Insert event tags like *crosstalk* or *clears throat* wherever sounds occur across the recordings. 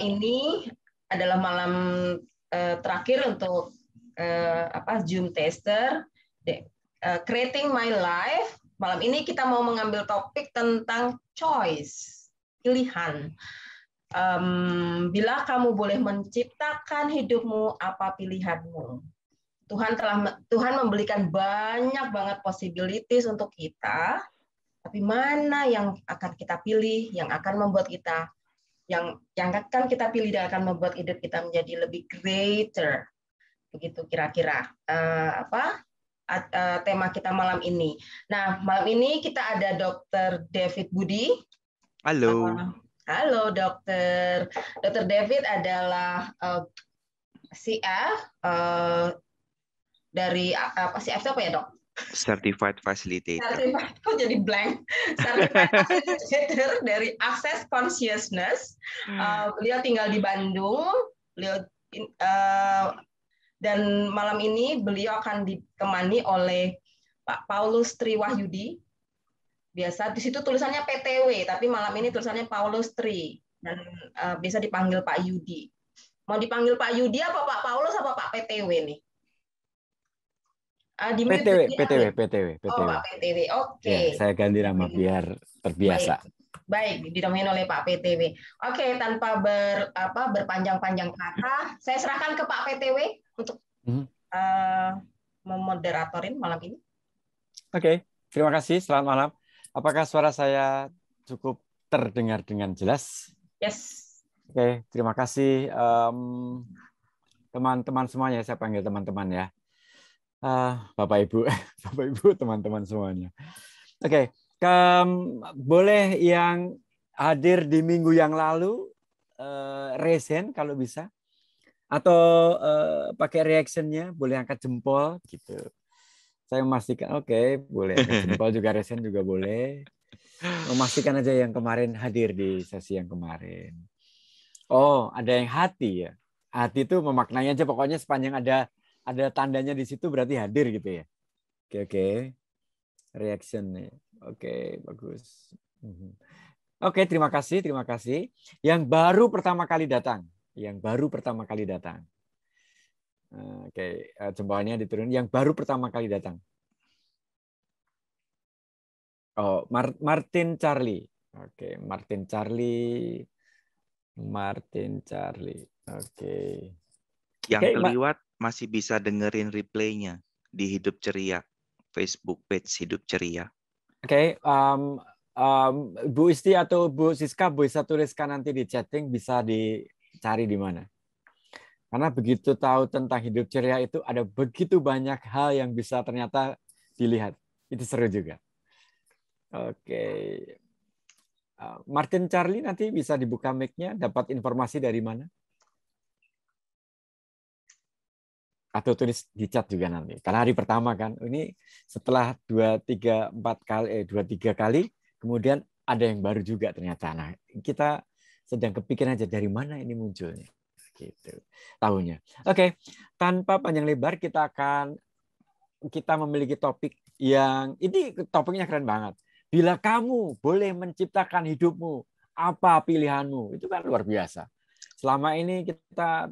ini adalah malam uh, terakhir untuk uh, apa Zoom tester uh, creating my life. Malam ini kita mau mengambil topik tentang choice, pilihan. Um, bila kamu boleh menciptakan hidupmu, apa pilihanmu? Tuhan telah Tuhan memberikan banyak banget possibilities untuk kita, tapi mana yang akan kita pilih yang akan membuat kita yang yang akan kan kita pilih dan akan membuat hidup kita menjadi lebih greater begitu kira-kira uh, apa uh, tema kita malam ini. Nah malam ini kita ada Dokter David Budi. Halo. halo dokter. Dr. David adalah uh, eh, CF uh, dari apa CF apa ya dok? Certified Facilitator. Certified, kok jadi blank? Certified *laughs* Facilitator dari Access Consciousness. Hmm. Uh, beliau tinggal di Bandung. Beliau uh, dan malam ini beliau akan ditemani oleh Pak Paulus Triwahyudi. Biasa di situ tulisannya PTW, tapi malam ini tulisannya Paulus Tri dan uh, biasa dipanggil Pak Yudi. Mau dipanggil Pak Yudi apa Pak Paulus apa Pak PTW nih? Uh, di PTW, PTW, PTW, PTW. Oh, PTW. Oke. Okay. Ya, saya ganti nama hmm. biar terbiasa. Baik, Baik oleh Pak PTW. Oke, tanpa ber apa berpanjang-panjang kata, saya serahkan ke Pak PTW untuk uh, memoderatorin malam ini. Oke, okay. terima kasih. Selamat malam. Apakah suara saya cukup terdengar dengan jelas? Yes. Oke, okay, terima kasih teman-teman um, teman -teman semuanya. Saya panggil teman-teman ya uh, Bapak Ibu, *laughs* Bapak Ibu, teman-teman semuanya. Oke, okay. boleh yang hadir di minggu yang lalu uh, eh, resen kalau bisa atau uh, pakai reactionnya boleh angkat jempol gitu. Saya memastikan, oke, okay, boleh angkat *laughs* jempol juga resen juga boleh. Memastikan aja yang kemarin hadir di sesi yang kemarin. Oh, ada yang hati ya. Hati itu memaknai aja pokoknya sepanjang ada ada tandanya di situ berarti hadir gitu ya. Oke okay, oke. Okay. Reaction Oke, okay, bagus. Mhm. Oke, okay, terima kasih, terima kasih. Yang baru pertama kali datang, yang baru pertama kali datang. Oke, okay, eh, jempolnya diturun. Yang baru pertama kali datang. Oh, Martin Charlie. Oke, okay, Martin Charlie. Martin Charlie. Oke. Okay. Yang okay, keliwat masih bisa dengerin replaynya di Hidup Ceria, Facebook page Hidup Ceria. Oke, okay, um, um, Bu Isti atau Bu Siska bisa tuliskan nanti di chatting bisa dicari di mana. Karena begitu tahu tentang hidup ceria itu ada begitu banyak hal yang bisa ternyata dilihat. Itu seru juga. Oke. Okay. Martin Charlie nanti bisa dibuka mic-nya, dapat informasi dari mana? atau tulis di chat juga nanti. Karena hari pertama kan, ini setelah dua tiga empat kali, eh, dua tiga kali, kemudian ada yang baru juga ternyata. Nah, kita sedang kepikiran aja dari mana ini munculnya, gitu. Tahunya. Oke, tanpa panjang lebar kita akan kita memiliki topik yang ini topiknya keren banget. Bila kamu boleh menciptakan hidupmu, apa pilihanmu? Itu kan luar biasa. Selama ini kita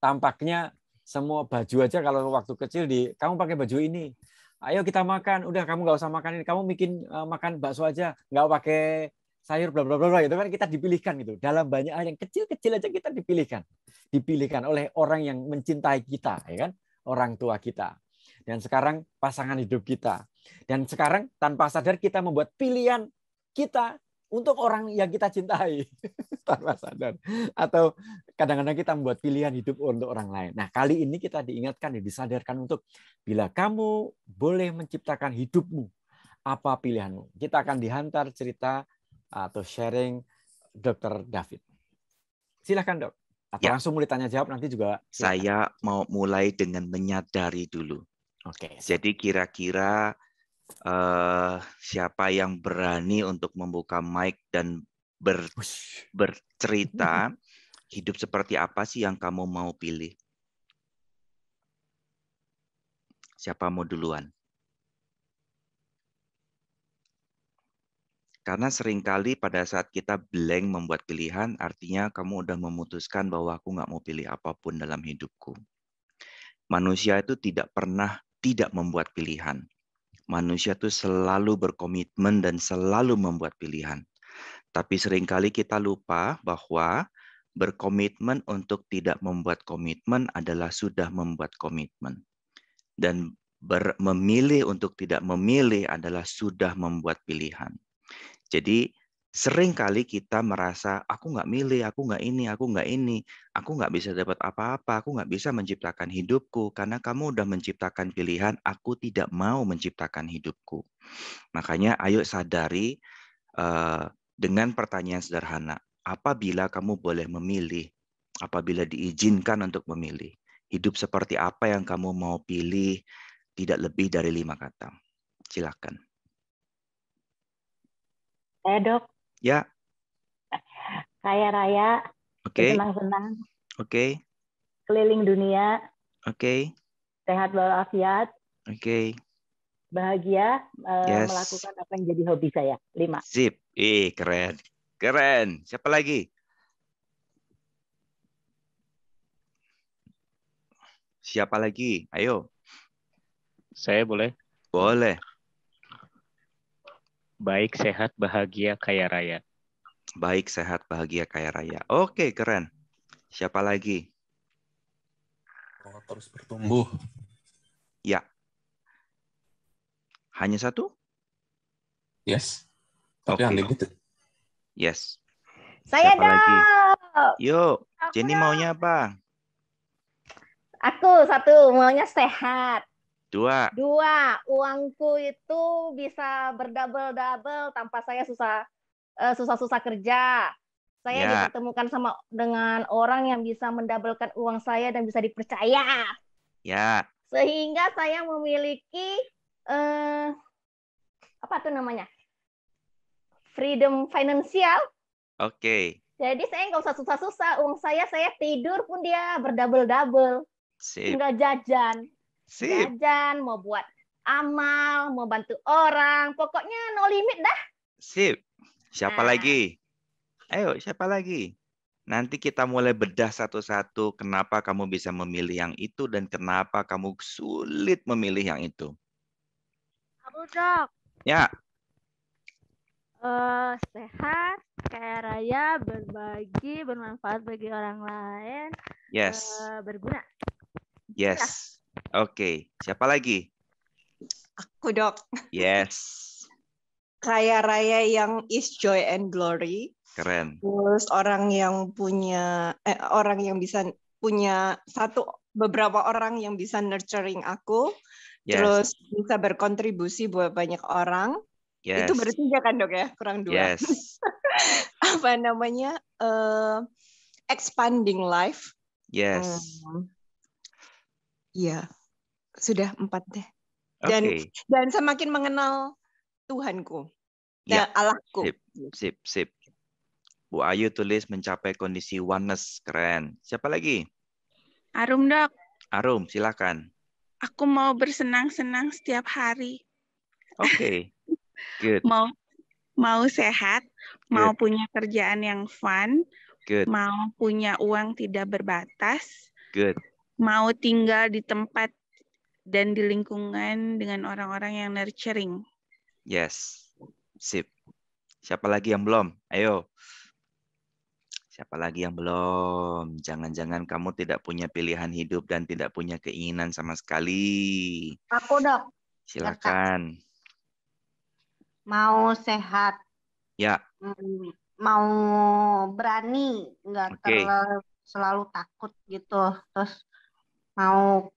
tampaknya semua baju aja kalau waktu kecil di kamu pakai baju ini ayo kita makan udah kamu nggak usah makan ini kamu bikin uh, makan bakso aja nggak pakai sayur bla bla bla itu kan kita dipilihkan gitu dalam banyak hal yang kecil-kecil aja kita dipilihkan dipilihkan oleh orang yang mencintai kita ya kan orang tua kita dan sekarang pasangan hidup kita dan sekarang tanpa sadar kita membuat pilihan kita untuk orang yang kita cintai *laughs* tanpa sadar atau kadang-kadang kita membuat pilihan hidup untuk orang lain. Nah, kali ini kita diingatkan dan disadarkan untuk bila kamu boleh menciptakan hidupmu, apa pilihanmu? Kita akan dihantar cerita atau sharing Dr. David. Silahkan, Dok. Atau ya. langsung mulai tanya jawab nanti juga. Silahkan. Saya mau mulai dengan menyadari dulu. Oke. Okay. Jadi kira-kira uh, siapa yang berani untuk membuka mic dan ber, bercerita hidup seperti apa sih yang kamu mau pilih? Siapa mau duluan? Karena seringkali pada saat kita blank membuat pilihan, artinya kamu udah memutuskan bahwa aku nggak mau pilih apapun dalam hidupku. Manusia itu tidak pernah tidak membuat pilihan. Manusia itu selalu berkomitmen dan selalu membuat pilihan. Tapi seringkali kita lupa bahwa berkomitmen untuk tidak membuat komitmen adalah sudah membuat komitmen. Dan memilih untuk tidak memilih adalah sudah membuat pilihan. Jadi seringkali kita merasa aku nggak milih, aku nggak ini, aku nggak ini, aku nggak bisa dapat apa-apa, aku nggak bisa menciptakan hidupku karena kamu udah menciptakan pilihan, aku tidak mau menciptakan hidupku. Makanya ayo sadari uh, dengan pertanyaan sederhana. Apabila kamu boleh memilih, apabila diizinkan untuk memilih, hidup seperti apa yang kamu mau pilih tidak lebih dari lima kata. Silakan. Saya dok. Ya. Kaya raya. Oke. Okay. Senang-senang. Oke. Okay. Keliling dunia. Oke. Okay. Sehat walafiat. Oke. Okay. Bahagia eh, yes. melakukan apa yang jadi hobi saya. Lima. Zip. Ih, keren. Keren. Siapa lagi? Siapa lagi? Ayo. Saya boleh? Boleh. Baik, sehat, bahagia, kaya raya. Baik, sehat, bahagia, kaya raya. Oke, keren. Siapa lagi? Oh, terus bertumbuh. Ya. Hanya satu? Yes. Tapi okay. unlimited. Gitu. Yes. Saya dong. Yuk, Jenny maunya apa? Aku satu maunya sehat. Dua. Dua, uangku itu bisa berdouble-double tanpa saya susah eh, susah-susah kerja. Saya ya. ditemukan sama dengan orang yang bisa mendabelkan uang saya dan bisa dipercaya. Ya. Sehingga saya memiliki eh apa tuh namanya? freedom finansial. Oke. Okay. Jadi saya nggak usah susah-susah, uang saya saya tidur pun dia berdouble-double. Sip. Nggak jajan. Sip. Jajan, mau buat amal, mau bantu orang, pokoknya no limit dah. Sip. Siapa nah. lagi? Ayo, siapa lagi? Nanti kita mulai bedah satu-satu kenapa kamu bisa memilih yang itu dan kenapa kamu sulit memilih yang itu. Abu Dok. Ya uh, sehat, kaya raya, berbagi, bermanfaat bagi orang lain. Yes. Uh, berguna. Yes. Ya. Oke, okay. siapa lagi? Aku dok. Yes. Kaya raya yang is joy and glory. Keren. Terus orang yang punya eh, orang yang bisa punya satu beberapa orang yang bisa nurturing aku. Yes. Terus bisa berkontribusi buat banyak orang. Yes. Itu baru tiga kan dok ya, kurang dua. Yes. *laughs* Apa namanya? Uh, expanding life. Yes. Hmm. Iya, um, sudah empat deh. Dan okay. dan semakin mengenal Tuhanku ya. dan Allahku. Sip, sip, sip. Bu Ayu tulis mencapai kondisi oneness, keren. Siapa lagi? Arum dok. Arum, silakan. Aku mau bersenang-senang setiap hari. Oke, okay. *laughs* Good. Mau mau sehat, Good. mau punya kerjaan yang fun, Good. mau punya uang tidak berbatas. Good. Mau tinggal di tempat dan di lingkungan dengan orang-orang yang nurturing. Yes. Sip. Siapa lagi yang belum? Ayo. Siapa lagi yang belum? Jangan-jangan kamu tidak punya pilihan hidup dan tidak punya keinginan sama sekali. Aku dok. Silakan mau sehat. Ya. Hmm, mau berani, nggak okay. terlalu selalu takut gitu. Terus mau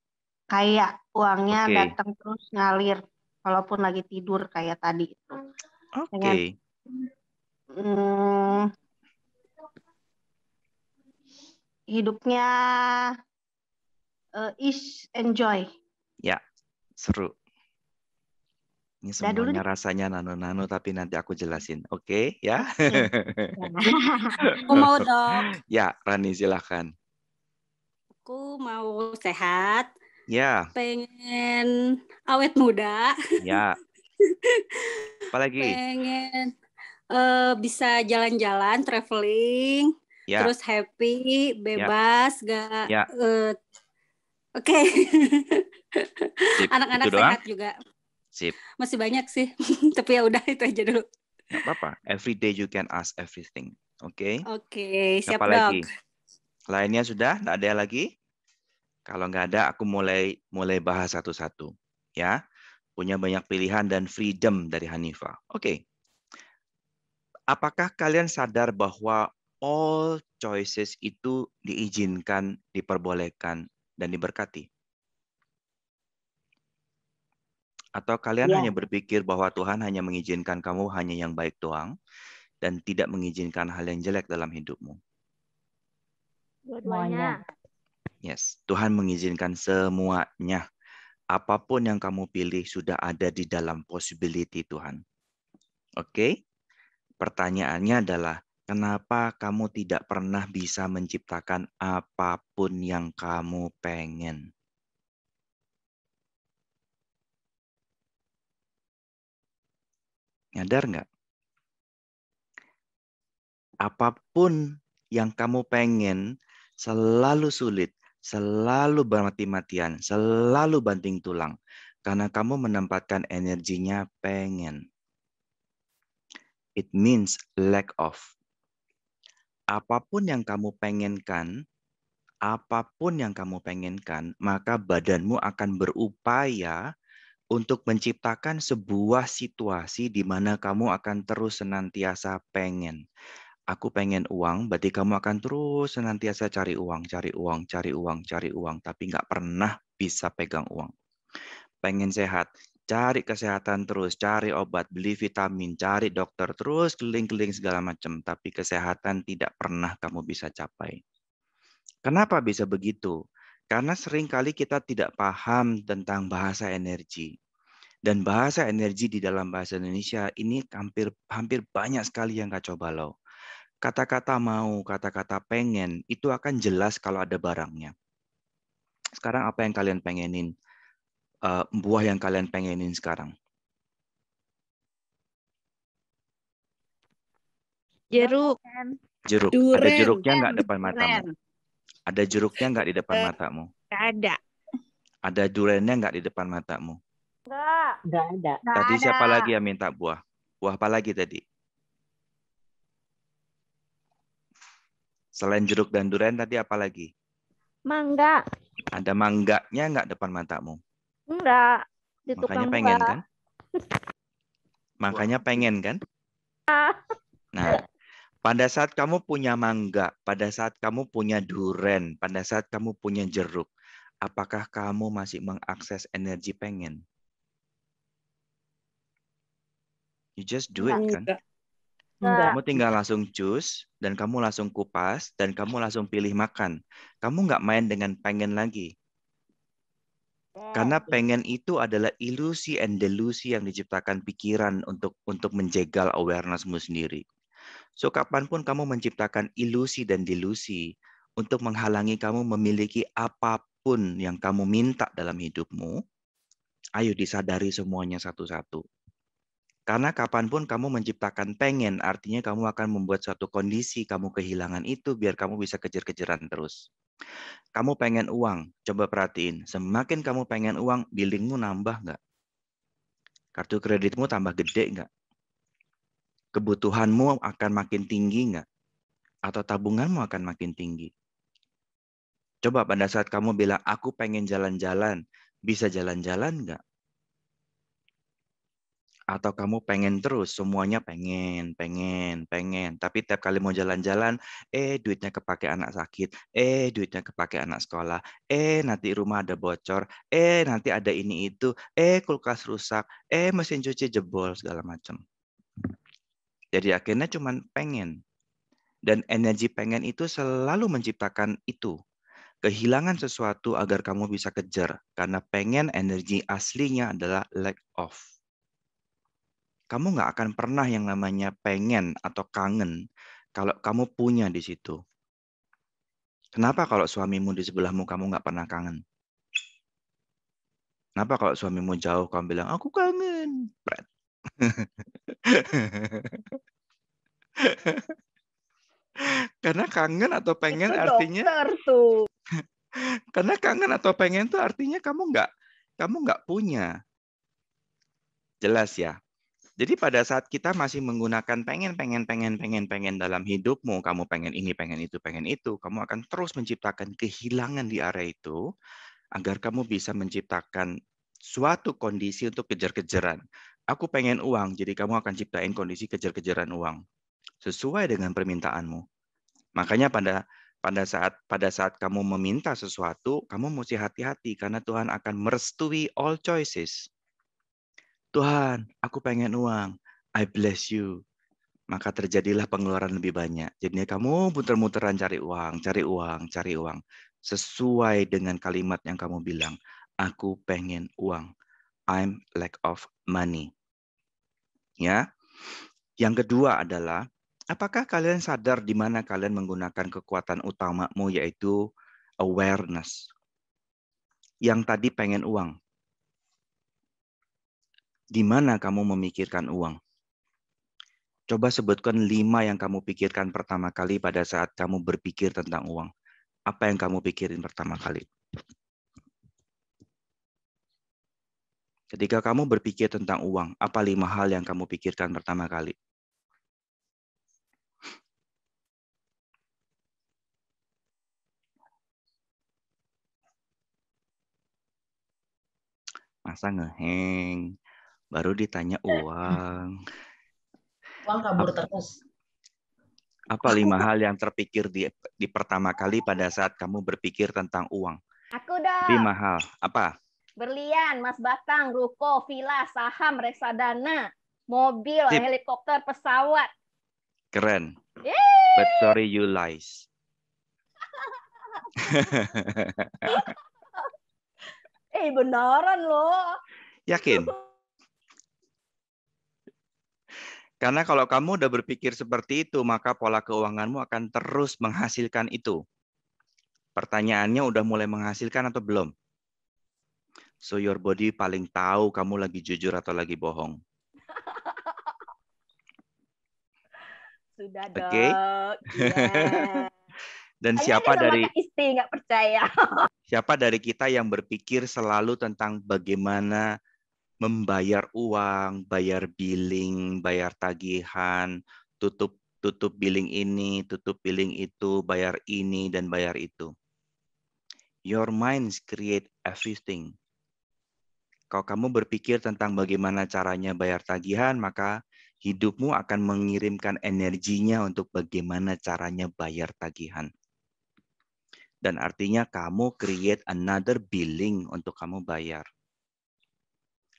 kayak uangnya okay. datang terus ngalir walaupun lagi tidur kayak tadi itu. Oke. Okay. Hmm, hidupnya uh, eh, is enjoy. Ya, seru. Ini nah, semuanya dulu rasanya nano-nano tapi nanti aku jelasin. Oke, okay, ya? aku mau *laughs* dong. Ya, Rani silahkan. Aku mau sehat. Ya. Pengen awet muda. Ya. *laughs* Apalagi? Pengen uh, bisa jalan-jalan, traveling, ya. terus happy, ya. bebas, ya. gak ya. Uh, Oke. Okay. *laughs* Anak-anak sehat juga. Sip. Masih banyak sih, *laughs* tapi ya udah itu aja dulu. Gak apa-apa. Every day you can ask everything. Oke. Okay? Oke, okay, siap Apa Lagi? Lainnya sudah, nggak ada lagi? Kalau nggak ada, aku mulai mulai bahas satu-satu. Ya, punya banyak pilihan dan freedom dari Hanifa. Oke. Okay. Apakah kalian sadar bahwa all choices itu diizinkan, diperbolehkan, dan diberkati? Atau kalian ya. hanya berpikir bahwa Tuhan hanya mengizinkan kamu hanya yang baik doang dan tidak mengizinkan hal yang jelek dalam hidupmu? Semuanya. Yes, Tuhan mengizinkan semuanya. Apapun yang kamu pilih sudah ada di dalam possibility Tuhan. Oke? Okay? Pertanyaannya adalah Kenapa kamu tidak pernah bisa menciptakan apapun yang kamu pengen? Nyadar nggak? Apapun yang kamu pengen selalu sulit, selalu bermati-matian, selalu banting tulang. Karena kamu menempatkan energinya pengen. It means lack of. Apapun yang kamu pengenkan, apapun yang kamu pengenkan, maka badanmu akan berupaya untuk menciptakan sebuah situasi di mana kamu akan terus senantiasa pengen. Aku pengen uang, berarti kamu akan terus senantiasa cari uang, cari uang, cari uang, cari uang, tapi nggak pernah bisa pegang uang. Pengen sehat, cari kesehatan terus, cari obat, beli vitamin, cari dokter terus, keliling-keliling segala macam, tapi kesehatan tidak pernah kamu bisa capai. Kenapa bisa begitu? Karena seringkali kita tidak paham tentang bahasa energi. Dan bahasa energi di dalam bahasa Indonesia ini hampir hampir banyak sekali yang kacau balau. Kata-kata mau, kata-kata pengen itu akan jelas kalau ada barangnya. Sekarang apa yang kalian pengenin? Eh, buah yang kalian pengenin sekarang? Jeruk. Jeruk. Ada jeruknya nggak depan matamu? Ada jeruknya nggak di depan eh, matamu? ada. Ada durennya nggak di depan matamu? Enggak. Enggak ada. tadi ada. siapa lagi yang minta buah? Buah apa lagi tadi? Selain jeruk dan durian tadi apa lagi? Mangga. Ada mangganya enggak depan matamu? Enggak. Di Makanya pengen buah. kan? Makanya pengen kan? Ah. Nah, pada saat kamu punya mangga, pada saat kamu punya duren, pada saat kamu punya jeruk, apakah kamu masih mengakses energi pengen? You just do it kan? Enggak. Kamu tinggal langsung cus, dan kamu langsung kupas dan kamu langsung pilih makan. Kamu nggak main dengan pengen lagi. Karena oh. pengen itu adalah ilusi and delusi yang diciptakan pikiran untuk untuk menjegal awarenessmu sendiri. So kapanpun kamu menciptakan ilusi dan delusi untuk menghalangi kamu memiliki apapun yang kamu minta dalam hidupmu, ayo disadari semuanya satu-satu. Karena kapanpun kamu menciptakan pengen, artinya kamu akan membuat suatu kondisi, kamu kehilangan itu biar kamu bisa kejar-kejaran terus. Kamu pengen uang, coba perhatiin. Semakin kamu pengen uang, billingmu nambah nggak? Kartu kreditmu tambah gede nggak? Kebutuhanmu akan makin tinggi nggak? Atau tabunganmu akan makin tinggi? Coba pada saat kamu bilang, aku pengen jalan-jalan, bisa jalan-jalan nggak? atau kamu pengen terus semuanya pengen pengen pengen tapi tiap kali mau jalan-jalan eh duitnya kepake anak sakit eh duitnya kepake anak sekolah eh nanti rumah ada bocor eh nanti ada ini itu eh kulkas rusak eh mesin cuci jebol segala macam jadi akhirnya cuma pengen dan energi pengen itu selalu menciptakan itu kehilangan sesuatu agar kamu bisa kejar karena pengen energi aslinya adalah lack of kamu nggak akan pernah yang namanya pengen atau kangen kalau kamu punya di situ. Kenapa kalau suamimu di sebelahmu kamu nggak pernah kangen? Kenapa kalau suamimu jauh kamu bilang aku kangen? *laughs* Karena kangen atau pengen Itu artinya tuh. *laughs* Karena kangen atau pengen itu artinya kamu nggak kamu nggak punya. Jelas ya. Jadi pada saat kita masih menggunakan pengen, pengen, pengen, pengen, pengen dalam hidupmu, kamu pengen ini, pengen itu, pengen itu, kamu akan terus menciptakan kehilangan di area itu agar kamu bisa menciptakan suatu kondisi untuk kejar-kejaran. Aku pengen uang, jadi kamu akan ciptain kondisi kejar-kejaran uang sesuai dengan permintaanmu. Makanya pada pada saat pada saat kamu meminta sesuatu, kamu mesti hati-hati karena Tuhan akan merestui all choices. Tuhan, aku pengen uang. I bless you. Maka terjadilah pengeluaran lebih banyak. Jadinya kamu muter-muteran cari uang, cari uang, cari uang. Sesuai dengan kalimat yang kamu bilang, aku pengen uang. I'm lack of money. Ya. Yang kedua adalah apakah kalian sadar di mana kalian menggunakan kekuatan utamamu yaitu awareness. Yang tadi pengen uang, di mana kamu memikirkan uang? Coba sebutkan lima yang kamu pikirkan pertama kali pada saat kamu berpikir tentang uang. Apa yang kamu pikirin pertama kali? Ketika kamu berpikir tentang uang, apa lima hal yang kamu pikirkan pertama kali? Masa ngeheng? baru ditanya eh. uang. Uang kabur apa, terus. Apa lima hal yang terpikir di, di pertama kali pada saat kamu berpikir tentang uang? Aku dong. Lima hal. Apa? Berlian, Mas Batang, ruko, villa, saham, reksadana, mobil, Sip. helikopter, pesawat. Keren. Yeay. But sorry you lies. *laughs* eh beneran loh. Yakin? *laughs* Karena kalau kamu udah berpikir seperti itu, maka pola keuanganmu akan terus menghasilkan itu. Pertanyaannya udah mulai menghasilkan atau belum? So your body paling tahu kamu lagi jujur atau lagi bohong. *laughs* Sudah dong. Oke. Okay? Iya. *laughs* Dan Ayah siapa dari istri nggak percaya? *laughs* siapa dari kita yang berpikir selalu tentang bagaimana membayar uang, bayar billing, bayar tagihan, tutup tutup billing ini, tutup billing itu, bayar ini dan bayar itu. Your mind create everything. Kalau kamu berpikir tentang bagaimana caranya bayar tagihan, maka hidupmu akan mengirimkan energinya untuk bagaimana caranya bayar tagihan. Dan artinya kamu create another billing untuk kamu bayar.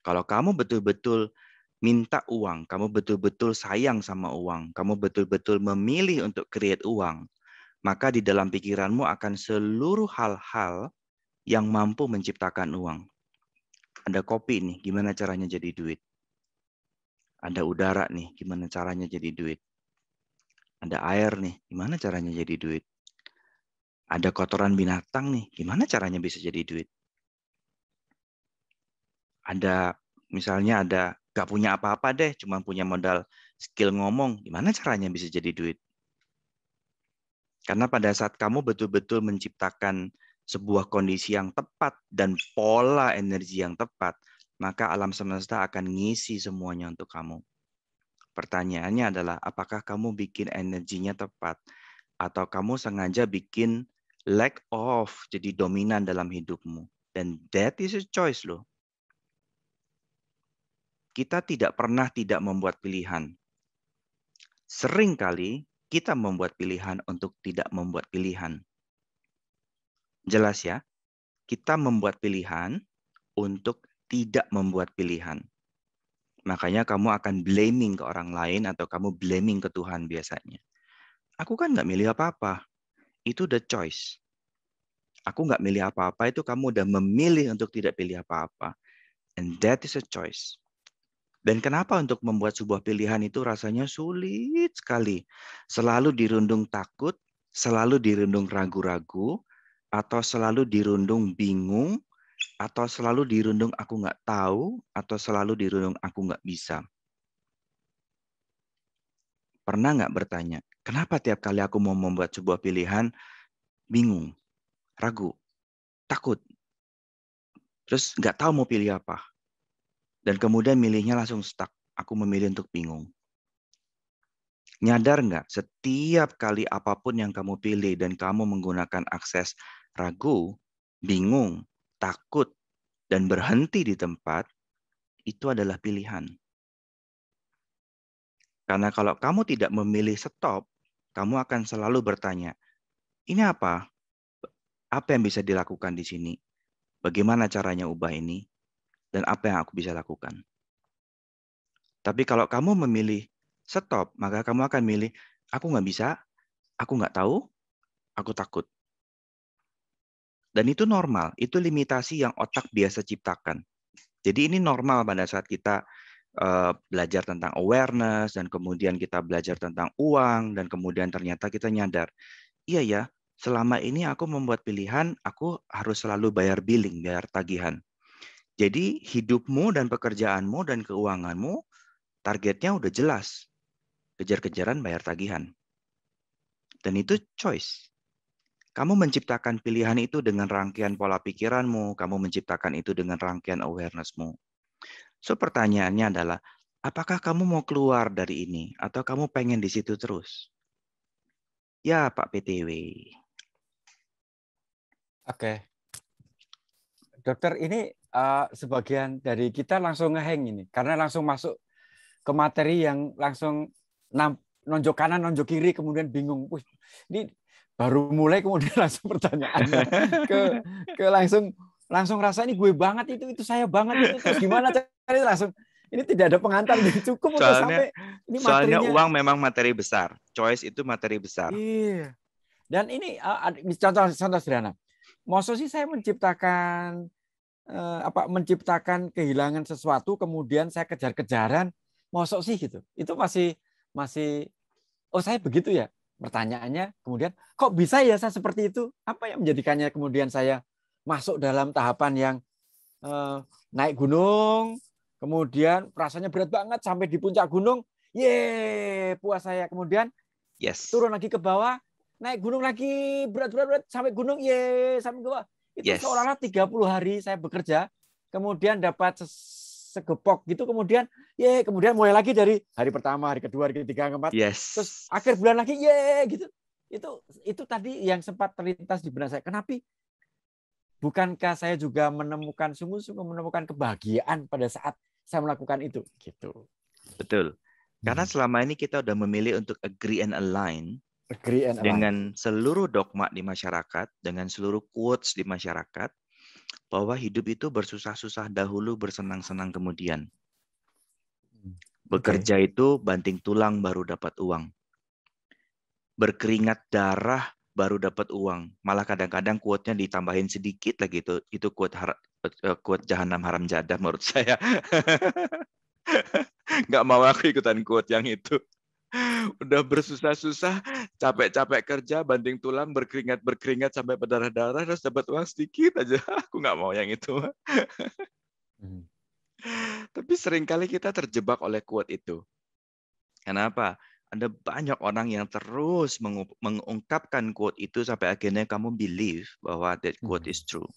Kalau kamu betul-betul minta uang, kamu betul-betul sayang sama uang, kamu betul-betul memilih untuk create uang, maka di dalam pikiranmu akan seluruh hal-hal yang mampu menciptakan uang. Ada kopi nih, gimana caranya jadi duit? Ada udara nih, gimana caranya jadi duit? Ada air nih, gimana caranya jadi duit? Ada kotoran binatang nih, gimana caranya bisa jadi duit? ada misalnya ada gak punya apa-apa deh, cuma punya modal skill ngomong, gimana caranya bisa jadi duit? Karena pada saat kamu betul-betul menciptakan sebuah kondisi yang tepat dan pola energi yang tepat, maka alam semesta akan ngisi semuanya untuk kamu. Pertanyaannya adalah apakah kamu bikin energinya tepat atau kamu sengaja bikin lack of jadi dominan dalam hidupmu. Dan that is a choice loh kita tidak pernah tidak membuat pilihan. Sering kali kita membuat pilihan untuk tidak membuat pilihan. Jelas ya? Kita membuat pilihan untuk tidak membuat pilihan. Makanya kamu akan blaming ke orang lain atau kamu blaming ke Tuhan biasanya. Aku kan nggak milih apa-apa. Itu the choice. Aku nggak milih apa-apa itu kamu udah memilih untuk tidak pilih apa-apa. And that is a choice. Dan kenapa untuk membuat sebuah pilihan itu rasanya sulit sekali. Selalu dirundung takut, selalu dirundung ragu-ragu, atau selalu dirundung bingung, atau selalu dirundung aku nggak tahu, atau selalu dirundung aku nggak bisa. Pernah nggak bertanya, kenapa tiap kali aku mau membuat sebuah pilihan, bingung, ragu, takut, terus nggak tahu mau pilih apa. Dan kemudian milihnya langsung stuck. Aku memilih untuk bingung. Nyadar nggak setiap kali apapun yang kamu pilih dan kamu menggunakan akses ragu, bingung, takut, dan berhenti di tempat, itu adalah pilihan. Karena kalau kamu tidak memilih stop, kamu akan selalu bertanya, ini apa? Apa yang bisa dilakukan di sini? Bagaimana caranya ubah ini? dan apa yang aku bisa lakukan. Tapi kalau kamu memilih stop, maka kamu akan milih, aku nggak bisa, aku nggak tahu, aku takut. Dan itu normal, itu limitasi yang otak biasa ciptakan. Jadi ini normal pada saat kita eh, belajar tentang awareness dan kemudian kita belajar tentang uang dan kemudian ternyata kita nyadar, iya ya, selama ini aku membuat pilihan, aku harus selalu bayar billing, bayar tagihan. Jadi hidupmu dan pekerjaanmu dan keuanganmu targetnya udah jelas. Kejar-kejaran bayar tagihan. Dan itu choice. Kamu menciptakan pilihan itu dengan rangkaian pola pikiranmu, kamu menciptakan itu dengan rangkaian awarenessmu. So pertanyaannya adalah, apakah kamu mau keluar dari ini atau kamu pengen di situ terus? Ya, Pak PTW. Oke. Okay. Dokter, ini uh, sebagian dari kita langsung ngeheng ini karena langsung masuk ke materi yang langsung nonjok kanan nonjok kiri kemudian bingung Wih, ini baru mulai kemudian *laughs* langsung pertanyaan ke ke langsung langsung rasa ini gue banget itu itu saya banget itu terus gimana cari langsung ini tidak ada pengantar yang cukup soalnya, sampai ini materinya. soalnya uang memang materi besar choice itu materi besar iya dan ini eh, contoh contoh sederhana Moso sih saya menciptakan Eh, apa menciptakan kehilangan sesuatu kemudian saya kejar-kejaran mosok sih gitu itu masih masih oh saya begitu ya pertanyaannya kemudian kok bisa ya saya seperti itu apa yang menjadikannya kemudian saya masuk dalam tahapan yang eh, naik gunung kemudian rasanya berat banget sampai di puncak gunung ye puas saya kemudian yes turun lagi ke bawah naik gunung lagi berat berat, berat sampai gunung ye sampai ke bawah itu yes. seolah-olah 30 hari saya bekerja, kemudian dapat segepok gitu kemudian ye kemudian mulai lagi dari hari pertama hari kedua hari ketiga keempat yes. terus akhir bulan lagi ye gitu itu itu tadi yang sempat terlintas di benak saya kenapa bukankah saya juga menemukan sungguh-sungguh menemukan kebahagiaan pada saat saya melakukan itu gitu betul karena hmm. selama ini kita sudah memilih untuk agree and align Agree and dengan align. seluruh dogma di masyarakat, dengan seluruh quotes di masyarakat, bahwa hidup itu bersusah-susah dahulu, bersenang-senang kemudian. Hmm. Bekerja okay. itu banting tulang baru dapat uang. Berkeringat darah baru dapat uang. Malah kadang-kadang quote-nya ditambahin sedikit lagi itu. Itu quote har eh, quote jahanam haram jadah menurut saya. *laughs* Nggak mau aku ikutan quote yang itu udah bersusah-susah, capek-capek kerja, banding tulang, berkeringat-berkeringat sampai berdarah-darah, terus dapat uang sedikit aja. *laughs* Aku nggak mau yang itu. Hmm. Tapi seringkali kita terjebak oleh quote itu. Kenapa? Ada banyak orang yang terus mengungkapkan quote itu sampai akhirnya kamu believe bahwa that quote is hmm. true.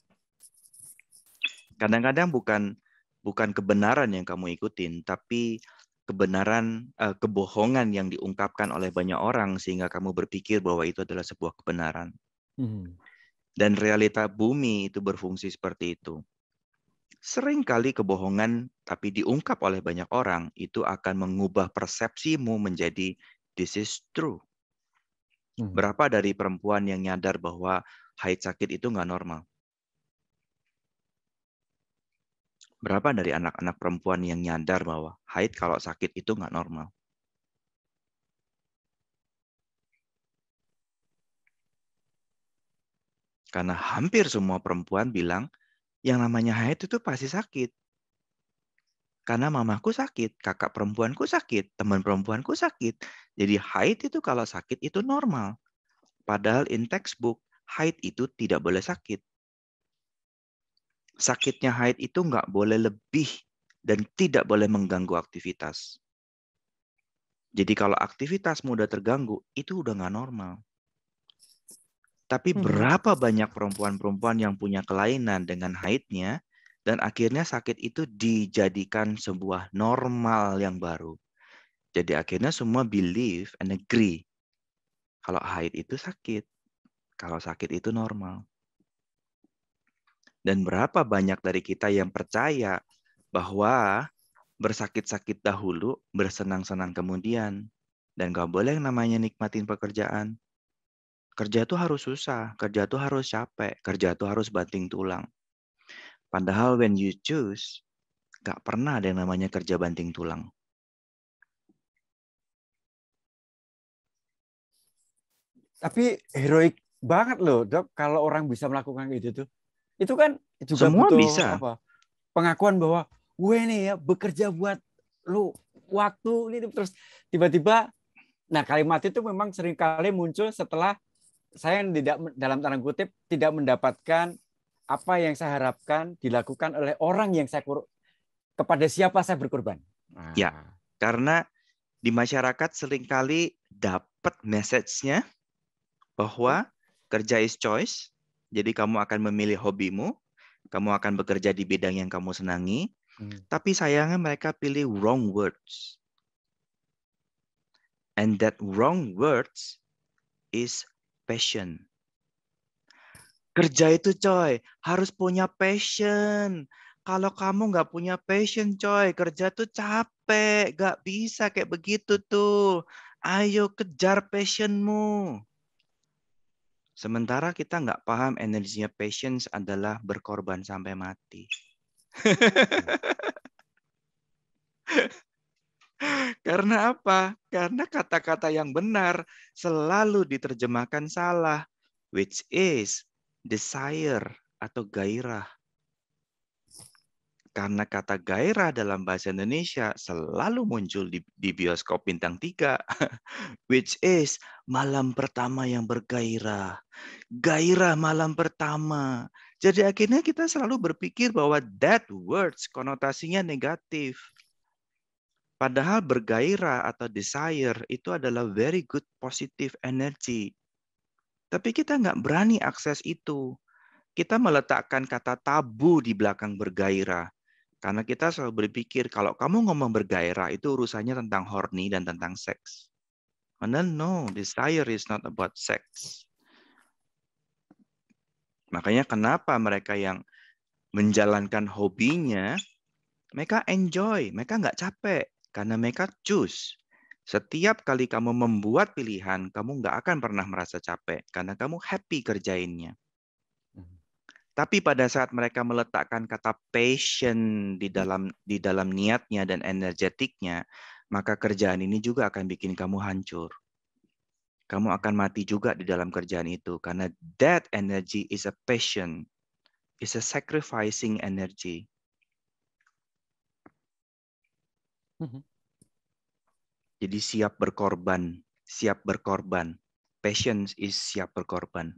Kadang-kadang bukan bukan kebenaran yang kamu ikutin, tapi kebenaran uh, kebohongan yang diungkapkan oleh banyak orang sehingga kamu berpikir bahwa itu adalah sebuah kebenaran. Hmm. Dan realita bumi itu berfungsi seperti itu. Seringkali kebohongan tapi diungkap oleh banyak orang itu akan mengubah persepsimu menjadi this is true. Hmm. Berapa dari perempuan yang nyadar bahwa haid sakit itu nggak normal? berapa dari anak-anak perempuan yang nyadar bahwa haid kalau sakit itu nggak normal? Karena hampir semua perempuan bilang yang namanya haid itu pasti sakit. Karena mamaku sakit, kakak perempuanku sakit, teman perempuanku sakit. Jadi haid itu kalau sakit itu normal. Padahal in textbook, haid itu tidak boleh sakit sakitnya haid itu nggak boleh lebih dan tidak boleh mengganggu aktivitas. Jadi kalau aktivitas mudah terganggu, itu udah nggak normal. Tapi hmm. berapa banyak perempuan-perempuan yang punya kelainan dengan haidnya dan akhirnya sakit itu dijadikan sebuah normal yang baru. Jadi akhirnya semua believe and agree kalau haid itu sakit, kalau sakit itu normal. Dan berapa banyak dari kita yang percaya bahwa bersakit-sakit dahulu, bersenang-senang kemudian. Dan gak boleh yang namanya nikmatin pekerjaan. Kerja itu harus susah, kerja itu harus capek, kerja itu harus banting tulang. Padahal when you choose, gak pernah ada yang namanya kerja banting tulang. Tapi heroik banget loh dok, kalau orang bisa melakukan itu tuh itu kan juga kan semua butuh bisa apa, pengakuan bahwa gue nih ya bekerja buat lu waktu ini terus tiba-tiba nah kalimat itu memang seringkali muncul setelah saya tidak dalam tanda kutip tidak mendapatkan apa yang saya harapkan dilakukan oleh orang yang saya kepada siapa saya berkorban. Nah. Ya, karena di masyarakat seringkali dapat message-nya bahwa hmm. kerja is choice, jadi kamu akan memilih hobimu, kamu akan bekerja di bidang yang kamu senangi, hmm. tapi sayangnya mereka pilih wrong words. And that wrong words is passion. Kerja itu coy, harus punya passion. Kalau kamu nggak punya passion coy, kerja tuh capek, nggak bisa kayak begitu tuh. Ayo kejar passionmu. Sementara kita nggak paham energinya patience adalah berkorban sampai mati. *laughs* Karena apa? Karena kata-kata yang benar selalu diterjemahkan salah, which is desire atau gairah karena kata gairah dalam bahasa Indonesia selalu muncul di, di bioskop bintang 3, *laughs* which is malam pertama yang bergairah. Gairah malam pertama. Jadi akhirnya kita selalu berpikir bahwa that words konotasinya negatif. Padahal bergairah atau desire itu adalah very good positive energy. Tapi kita nggak berani akses itu kita meletakkan kata tabu di belakang bergairah. Karena kita selalu berpikir kalau kamu ngomong bergairah itu urusannya tentang horny dan tentang seks. And then no, desire is not about sex. Makanya kenapa mereka yang menjalankan hobinya, mereka enjoy, mereka nggak capek. Karena mereka choose. Setiap kali kamu membuat pilihan, kamu nggak akan pernah merasa capek. Karena kamu happy kerjainnya. Tapi pada saat mereka meletakkan kata passion di hmm. dalam di dalam niatnya dan energetiknya, maka kerjaan ini juga akan bikin kamu hancur. Kamu akan mati juga di dalam kerjaan itu karena that energy is a passion, is a sacrificing energy. Hmm. Jadi siap berkorban, siap berkorban. Passion is siap berkorban.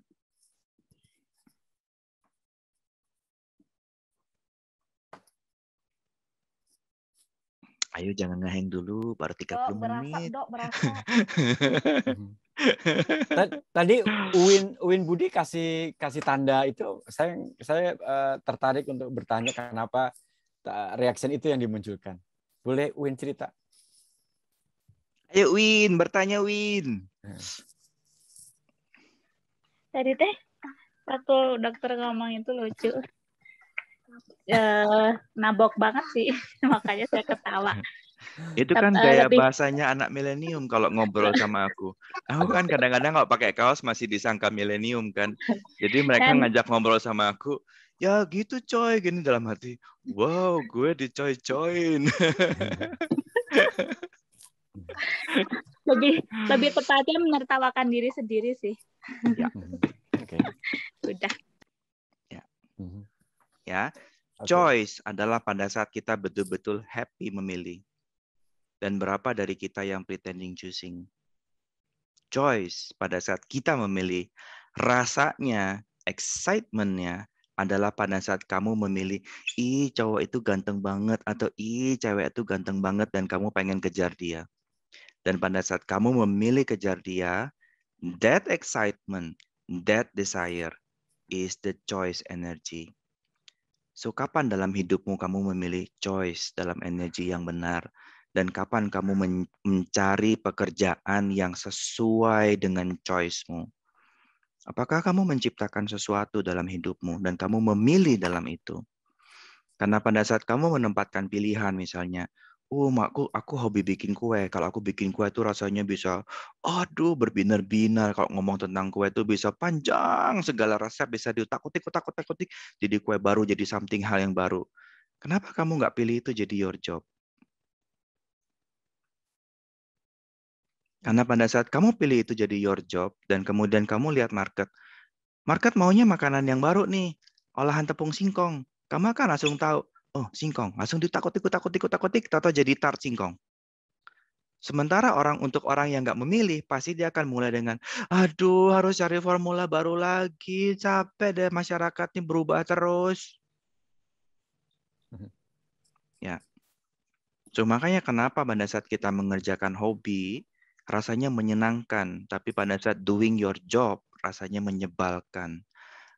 Ayo jangan ngeheng dulu, baru 30 dok, menit. dok, *laughs* Tadi Uin Uin Budi kasih kasih tanda itu saya saya uh, tertarik untuk bertanya kenapa reaction itu yang dimunculkan. Boleh Win cerita? Ayo Win, bertanya Win. Hmm. Tadi teh waktu dokter ngomong itu lucu. Eh, nabok banget sih *laughs* makanya saya ketawa itu kan gaya lebih... bahasanya anak milenium kalau ngobrol sama aku aku kan kadang-kadang kalau pakai kaos masih disangka milenium kan jadi mereka And... ngajak ngobrol sama aku ya gitu coy gini dalam hati wow gue dicoy-coyin *laughs* lebih lebih tepatnya menertawakan diri sendiri sih ya. *laughs* Okay. udah ya. Mm -hmm ya. Okay. Choice adalah pada saat kita betul-betul happy memilih. Dan berapa dari kita yang pretending choosing? Choice pada saat kita memilih, rasanya, excitementnya adalah pada saat kamu memilih, ih cowok itu ganteng banget atau ih cewek itu ganteng banget dan kamu pengen kejar dia. Dan pada saat kamu memilih kejar dia, that excitement, that desire is the choice energy. So, kapan dalam hidupmu kamu memilih choice dalam energi yang benar? Dan kapan kamu men mencari pekerjaan yang sesuai dengan choice-mu? Apakah kamu menciptakan sesuatu dalam hidupmu dan kamu memilih dalam itu? Karena pada saat kamu menempatkan pilihan misalnya, Oh, makku aku hobi bikin kue. Kalau aku bikin kue itu rasanya bisa aduh berbinar-binar. Kalau ngomong tentang kue itu bisa panjang segala resep bisa diutak atik utak utak-atik. jadi kue baru jadi something hal yang baru. Kenapa kamu nggak pilih itu jadi your job? Karena pada saat kamu pilih itu jadi your job dan kemudian kamu lihat market, market maunya makanan yang baru nih, olahan tepung singkong. Kamu akan langsung tahu, oh singkong, langsung ditakut takut takut takut takut takut tato jadi tart singkong. Sementara orang untuk orang yang nggak memilih, pasti dia akan mulai dengan, aduh harus cari formula baru lagi, capek deh masyarakat ini berubah terus. Mhm. Ya, so makanya kenapa pada saat kita mengerjakan hobi, rasanya menyenangkan, tapi pada saat doing your job, rasanya menyebalkan.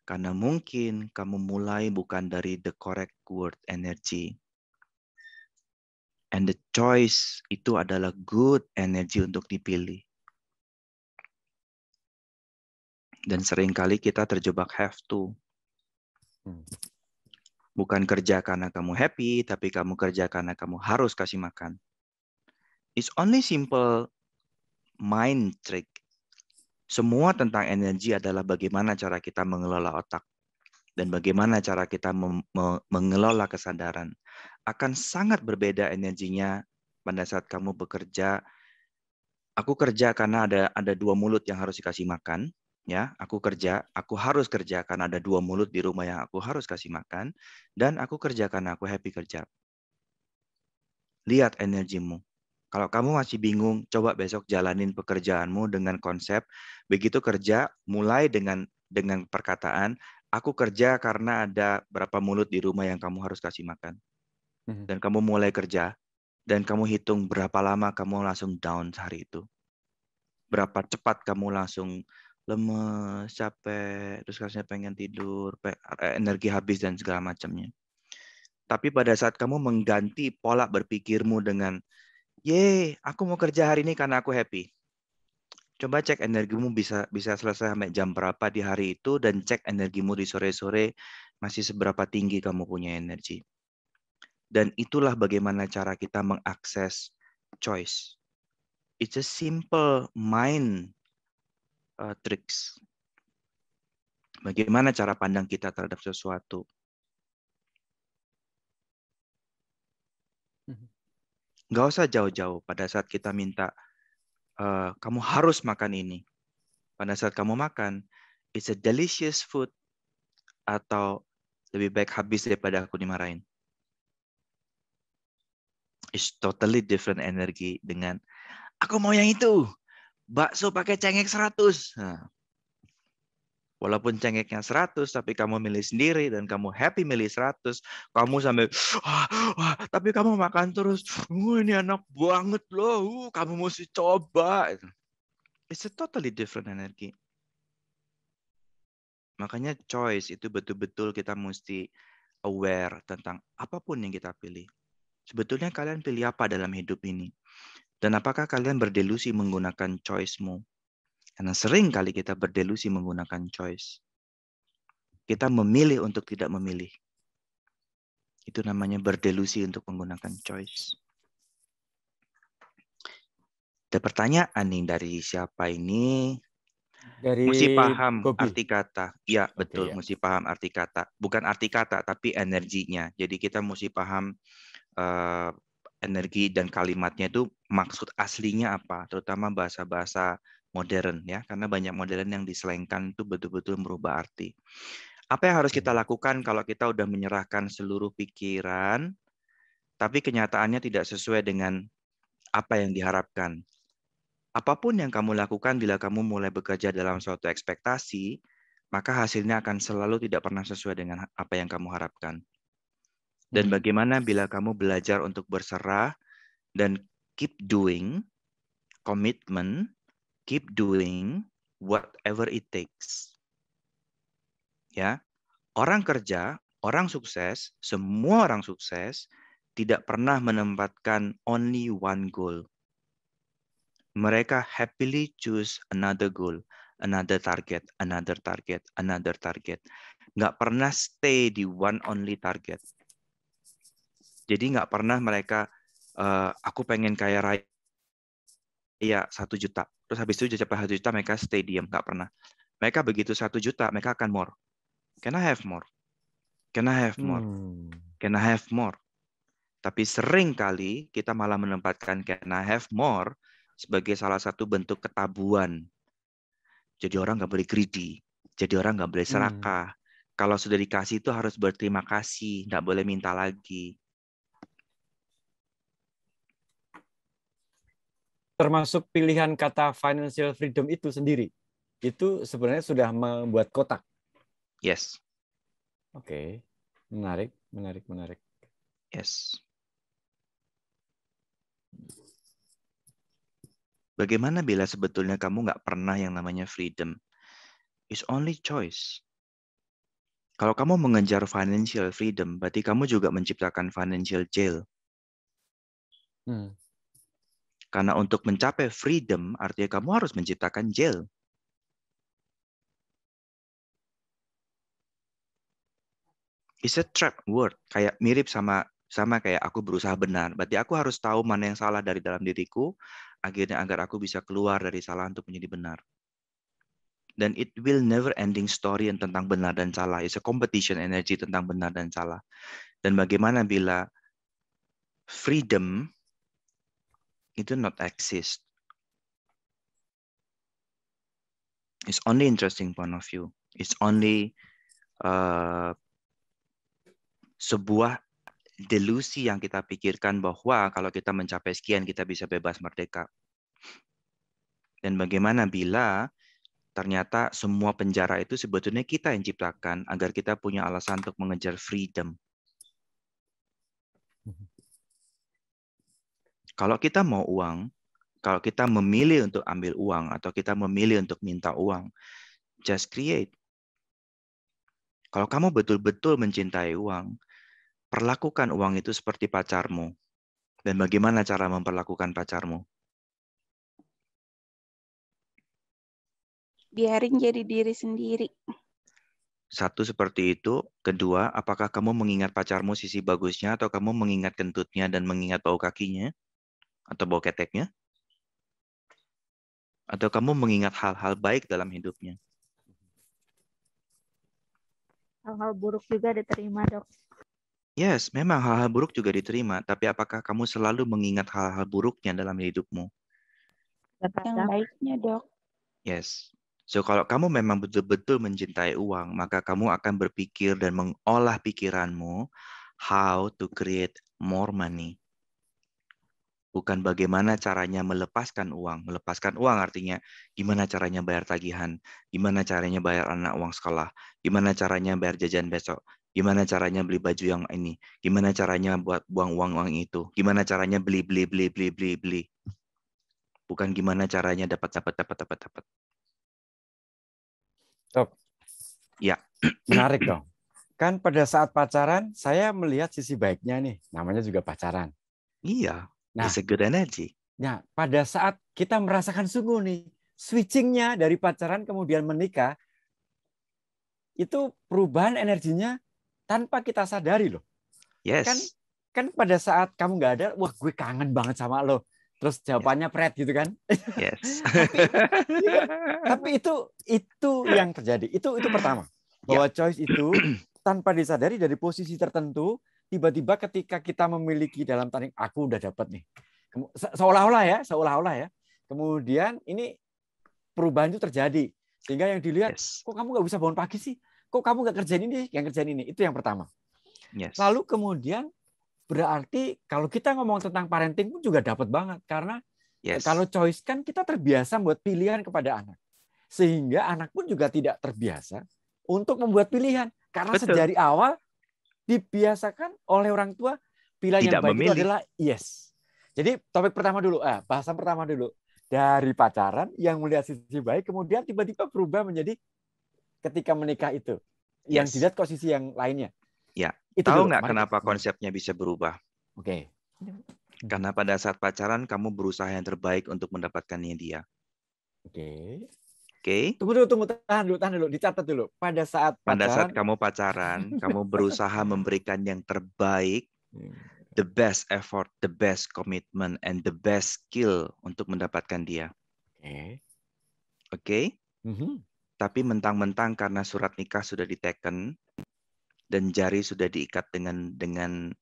Karena mungkin kamu mulai bukan dari the correct word energy. And the choice itu adalah good energy untuk dipilih. Dan seringkali kita terjebak have to. Hmm. Bukan kerja karena kamu happy, tapi kamu kerja karena kamu harus kasih makan. It's only simple mind trick semua tentang energi adalah bagaimana cara kita mengelola otak dan bagaimana cara kita mengelola kesadaran. Akan sangat berbeda energinya pada saat kamu bekerja. Aku kerja karena ada ada dua mulut yang harus dikasih makan, ya. Aku kerja, aku harus kerja karena ada dua mulut di rumah yang aku harus kasih makan dan aku kerja karena aku happy kerja. Lihat energimu. Kalau kamu masih bingung, coba besok jalanin pekerjaanmu dengan konsep begitu kerja mulai dengan dengan perkataan aku kerja karena ada berapa mulut di rumah yang kamu harus kasih makan. Mhm. Dan kamu mulai kerja dan kamu hitung berapa lama kamu langsung down hari itu. Berapa cepat kamu langsung lemes, capek, terus rasanya pengen tidur, eh, energi habis dan segala macamnya. Tapi pada saat kamu mengganti pola berpikirmu dengan Ye, aku mau kerja hari ini karena aku happy. Coba cek energimu bisa bisa selesai sampai jam berapa di hari itu dan cek energimu di sore-sore masih seberapa tinggi kamu punya energi. Dan itulah bagaimana cara kita mengakses choice. It's a simple mind uh, tricks. Bagaimana cara pandang kita terhadap sesuatu. Nggak usah jauh-jauh pada saat kita minta, e, kamu harus makan ini. Pada saat kamu makan, it's a delicious food. Atau lebih baik habis daripada aku dimarahin. It's totally different energy dengan, aku mau yang itu. Bakso pakai cengek 100. Nah, Walaupun cengeknya 100, tapi kamu milih sendiri dan kamu happy milih 100, kamu sampai, wah, wah, tapi kamu makan terus, uh, ini enak banget loh, kamu mesti coba. It's a totally different energy. Makanya choice itu betul-betul kita mesti aware tentang apapun yang kita pilih. Sebetulnya kalian pilih apa dalam hidup ini? Dan apakah kalian berdelusi menggunakan choice-mu? Karena sering kali kita berdelusi menggunakan choice. Kita memilih untuk tidak memilih. Itu namanya berdelusi untuk menggunakan choice. Ada pertanyaan nih dari siapa ini? Dari mesti paham Kobi. arti kata. Ya, betul, ya. mesti paham arti kata. Bukan arti kata tapi energinya. Jadi kita mesti paham uh, energi dan kalimatnya itu maksud aslinya apa, terutama bahasa-bahasa modern ya karena banyak modern yang diselengkan itu betul-betul merubah arti. Apa yang harus kita hmm. lakukan kalau kita sudah menyerahkan seluruh pikiran tapi kenyataannya tidak sesuai dengan apa yang diharapkan? Apapun yang kamu lakukan bila kamu mulai bekerja dalam suatu ekspektasi, maka hasilnya akan selalu tidak pernah sesuai dengan apa yang kamu harapkan. Dan hmm. bagaimana bila kamu belajar untuk berserah dan keep doing, commitment keep doing whatever it takes. Ya, orang kerja, orang sukses, semua orang sukses tidak pernah menempatkan only one goal. Mereka happily choose another goal, another target, another target, another target. Nggak pernah stay di one only target. Jadi nggak pernah mereka, uh, aku pengen kaya raya iya satu juta terus habis itu jajah satu juta mereka stay diam nggak pernah mereka begitu satu juta mereka akan more can I have more can I have more hmm. can I have more tapi sering kali kita malah menempatkan can I have more sebagai salah satu bentuk ketabuan jadi orang nggak boleh greedy jadi orang nggak boleh hmm. serakah hmm. kalau sudah dikasih itu harus berterima kasih nggak boleh minta lagi termasuk pilihan kata financial freedom itu sendiri itu sebenarnya sudah membuat kotak. Yes. Oke. Okay. Menarik, menarik, menarik. Yes. Bagaimana bila sebetulnya kamu nggak pernah yang namanya freedom? It's only choice. Kalau kamu mengejar financial freedom, berarti kamu juga menciptakan financial jail. Hmm. Karena untuk mencapai freedom, artinya kamu harus menciptakan jail. It's a trap word, kayak mirip sama sama kayak aku berusaha benar. Berarti aku harus tahu mana yang salah dari dalam diriku, akhirnya agar aku bisa keluar dari salah untuk menjadi benar. Dan it will never ending story tentang benar dan salah. It's a competition energy tentang benar dan salah. Dan bagaimana bila freedom itu not exist. It's only interesting point of view. It's only uh, sebuah delusi yang kita pikirkan bahwa kalau kita mencapai sekian kita bisa bebas merdeka. Dan bagaimana bila ternyata semua penjara itu sebetulnya kita yang ciptakan agar kita punya alasan untuk mengejar freedom. Kalau kita mau uang, kalau kita memilih untuk ambil uang atau kita memilih untuk minta uang, just create. Kalau kamu betul-betul mencintai uang, perlakukan uang itu seperti pacarmu. Dan bagaimana cara memperlakukan pacarmu? Biarin jadi diri sendiri. Satu seperti itu. Kedua, apakah kamu mengingat pacarmu sisi bagusnya atau kamu mengingat kentutnya dan mengingat bau kakinya? atau bau keteknya? Atau kamu mengingat hal-hal baik dalam hidupnya? Hal-hal buruk juga diterima, dok. Yes, memang hal-hal buruk juga diterima. Tapi apakah kamu selalu mengingat hal-hal buruknya dalam hidupmu? Yang baiknya, dok. Yes. So, kalau kamu memang betul-betul mencintai uang, maka kamu akan berpikir dan mengolah pikiranmu how to create more money bukan bagaimana caranya melepaskan uang. Melepaskan uang artinya gimana caranya bayar tagihan, gimana caranya bayar anak uang sekolah, gimana caranya bayar jajan besok, gimana caranya beli baju yang ini, gimana caranya buat buang uang uang itu, gimana caranya beli beli beli beli beli beli. Bukan gimana caranya dapat dapat dapat dapat dapat. Top. Ya. Menarik dong. Kan pada saat pacaran saya melihat sisi baiknya nih, namanya juga pacaran. Iya Nah, It's a good energy. Nah, pada saat kita merasakan sungguh nih switchingnya dari pacaran kemudian menikah, itu perubahan energinya tanpa kita sadari loh. Yes. Kan kan pada saat kamu nggak ada, wah gue kangen banget sama lo. Terus jawabannya yes. pret gitu kan? Yes. *laughs* tapi, tapi itu itu yang terjadi. Itu itu pertama ya. bahwa yeah. choice itu *clears throat* tanpa disadari dari posisi tertentu tiba-tiba ketika kita memiliki dalam tanding aku udah dapat nih seolah-olah ya seolah-olah ya kemudian ini perubahan itu terjadi sehingga yang dilihat yes. kok kamu nggak bisa bangun pagi sih kok kamu nggak kerjain ini yang kerjain ini itu yang pertama yes. lalu kemudian berarti kalau kita ngomong tentang parenting pun juga dapat banget karena yes. kalau choice kan kita terbiasa buat pilihan kepada anak sehingga anak pun juga tidak terbiasa untuk membuat pilihan karena Betul. sejari awal dibiasakan oleh orang tua pilihan Tidak yang baik memilih. itu adalah yes. Jadi topik pertama dulu, ah, bahasan pertama dulu dari pacaran yang melihat sisi baik kemudian tiba-tiba berubah menjadi ketika menikah itu yes. yang dilihat kok sisi yang lainnya. Ya. Itu Tahu nggak kenapa konsepnya bisa berubah? Oke. Okay. Karena pada saat pacaran kamu berusaha yang terbaik untuk mendapatkannya dia. Oke. Okay. Oke. Okay. Tunggu dulu, tunggu tahan dulu, tahan dulu, dicatat dulu. Pada saat pada saat kamu pacaran, kamu berusaha *laughs* memberikan yang terbaik, iya. the best effort, the best commitment, and the best skill untuk mendapatkan dia. Oke. Okay. Oke. Okay? Mm -hmm. Tapi mentang-mentang karena surat nikah sudah diteken dan jari sudah diikat dengan dengan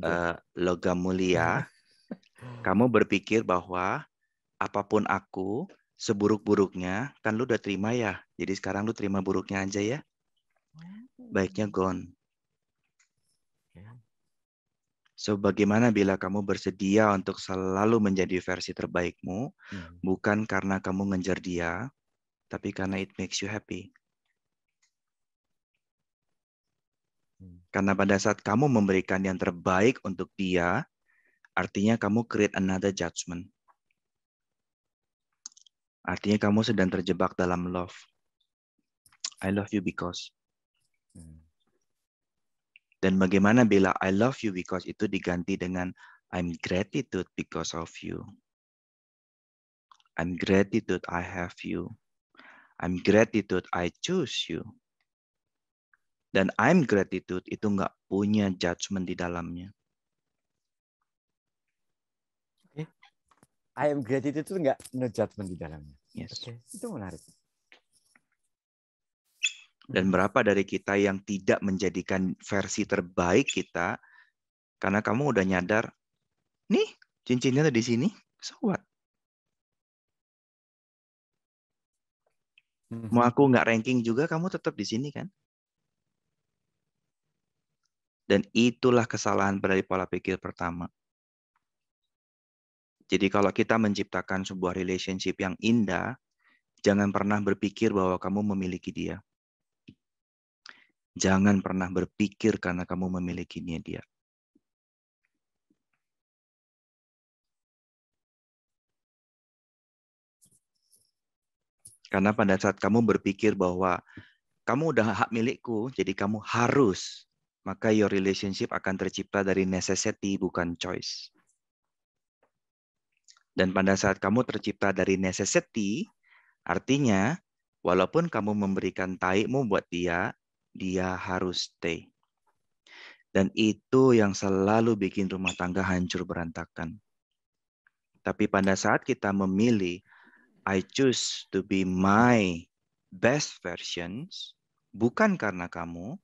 uh, logam mulia, *laughs* kamu berpikir bahwa apapun aku, seburuk-buruknya kan lu udah terima ya. Jadi sekarang lu terima buruknya aja ya. Baiknya gone. So, bagaimana bila kamu bersedia untuk selalu menjadi versi terbaikmu, hmm. bukan karena kamu ngejar dia, tapi karena it makes you happy. Hmm. Karena pada saat kamu memberikan yang terbaik untuk dia, artinya kamu create another judgment. Artinya kamu sedang terjebak dalam love. I love you because. Hmm. Dan bagaimana bila I love you because itu diganti dengan I'm gratitude because of you. I'm gratitude I have you. I'm gratitude I choose you. Dan I'm gratitude itu nggak punya judgement di dalamnya. I am gratitude itu enggak no judgment di dalamnya. Yes. Okay. Itu menarik. Dan berapa dari kita yang tidak menjadikan versi terbaik kita karena kamu udah nyadar, nih cincinnya ada di sini, so what? Mhm. Mau aku nggak ranking juga, kamu tetap di sini kan? Dan itulah kesalahan dari pola pikir pertama. Jadi kalau kita menciptakan sebuah relationship yang indah, jangan pernah berpikir bahwa kamu memiliki dia. Jangan pernah berpikir karena kamu memilikinya dia. Karena pada saat kamu berpikir bahwa kamu udah hak milikku, jadi kamu harus, maka your relationship akan tercipta dari necessity bukan choice. Dan pada saat kamu tercipta dari necessity, artinya walaupun kamu memberikan taikmu buat dia, dia harus stay. Dan itu yang selalu bikin rumah tangga hancur berantakan. Tapi pada saat kita memilih, I choose to be my best versions, bukan karena kamu,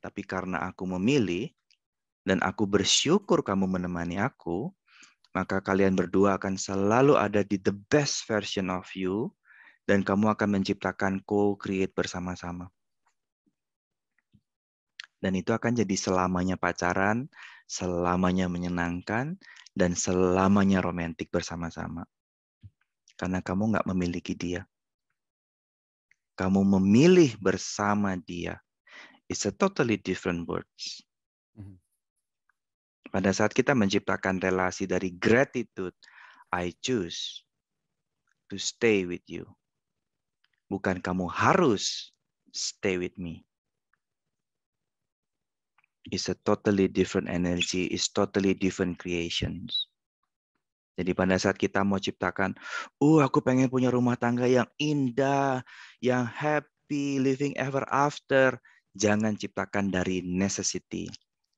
tapi karena aku memilih, dan aku bersyukur kamu menemani aku, maka kalian berdua akan selalu ada di the best version of you dan kamu akan menciptakan co-create bersama-sama. Dan itu akan jadi selamanya pacaran, selamanya menyenangkan, dan selamanya romantik bersama-sama. Karena kamu nggak memiliki dia. Kamu memilih bersama dia. It's a totally different words. Mm -hmm. Pada saat kita menciptakan relasi dari gratitude, I choose to stay with you. Bukan kamu harus stay with me. It's a totally different energy, it's totally different creations. Jadi pada saat kita mau ciptakan, uh aku pengen punya rumah tangga yang indah, yang happy, living ever after. Jangan ciptakan dari necessity.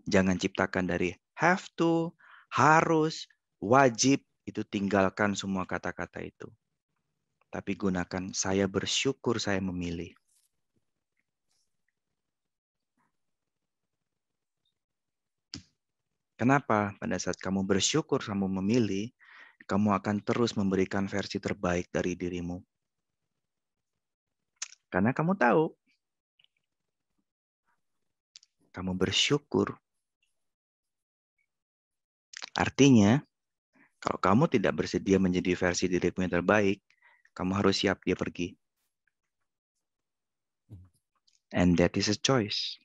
Jangan ciptakan dari have to, harus, wajib itu tinggalkan semua kata-kata itu. Tapi gunakan saya bersyukur saya memilih. Kenapa? Pada saat kamu bersyukur kamu memilih, kamu akan terus memberikan versi terbaik dari dirimu. Karena kamu tahu kamu bersyukur Artinya, kalau kamu tidak bersedia menjadi versi dirimu yang terbaik, kamu harus siap dia pergi. And that is a choice.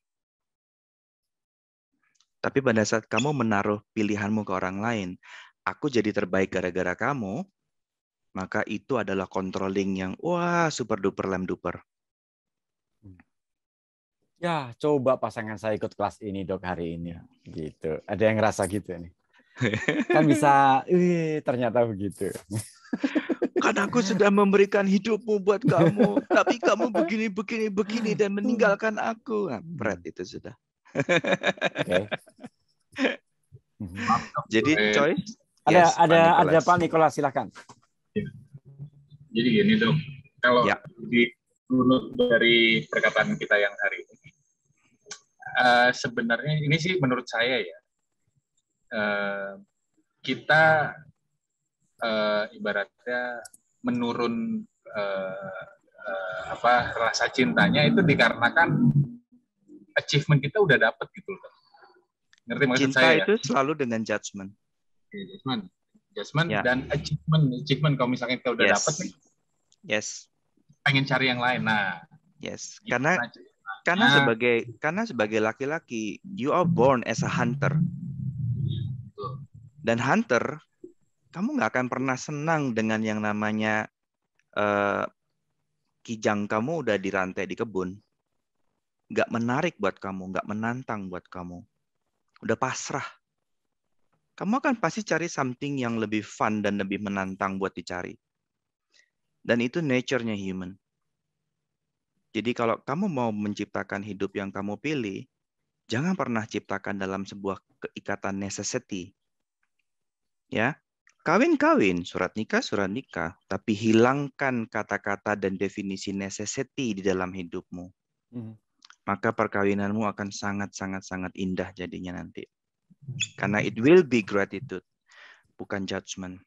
Tapi pada saat kamu menaruh pilihanmu ke orang lain, aku jadi terbaik gara-gara kamu, maka itu adalah controlling yang wah super duper lem duper. Ya, coba pasangan saya ikut kelas ini dok hari ini. Gitu. Ada yang ngerasa gitu nih? kan bisa Ih, ternyata begitu *laughs* kan aku sudah memberikan hidupmu buat kamu tapi kamu begini begini begini dan meninggalkan aku nah, berat itu sudah okay. *laughs* jadi coy ada yes, ada ada Pak Nikola silahkan jadi gini dok kalau ya. di dari perkataan kita yang hari ini uh, sebenarnya ini sih menurut saya ya Eh, kita eh, ibaratnya menurun eh, eh, apa rasa cintanya itu dikarenakan achievement kita udah dapet gitu loh. Ngerti maksud Cinta saya? Ya? itu ya? selalu dengan judgment iya, judgment judgment yeah. dan achievement, achievement kalau misalnya kita udah yes. dapet nih. Yes. Pengen cari yang lain. Nah. Yes. Gitu karena karena nah. sebagai karena sebagai laki-laki you are born as a hunter dan hunter, kamu nggak akan pernah senang dengan yang namanya uh, kijang kamu udah dirantai di kebun. Nggak menarik buat kamu, nggak menantang buat kamu. Udah pasrah. Kamu akan pasti cari something yang lebih fun dan lebih menantang buat dicari. Dan itu nature-nya human. Jadi kalau kamu mau menciptakan hidup yang kamu pilih, jangan pernah ciptakan dalam sebuah keikatan necessity ya kawin-kawin, surat nikah, surat nikah, tapi hilangkan kata-kata dan definisi necessity di dalam hidupmu. Hmm. Maka perkawinanmu akan sangat-sangat-sangat indah jadinya nanti. Hmm. Karena it will be gratitude, bukan judgment.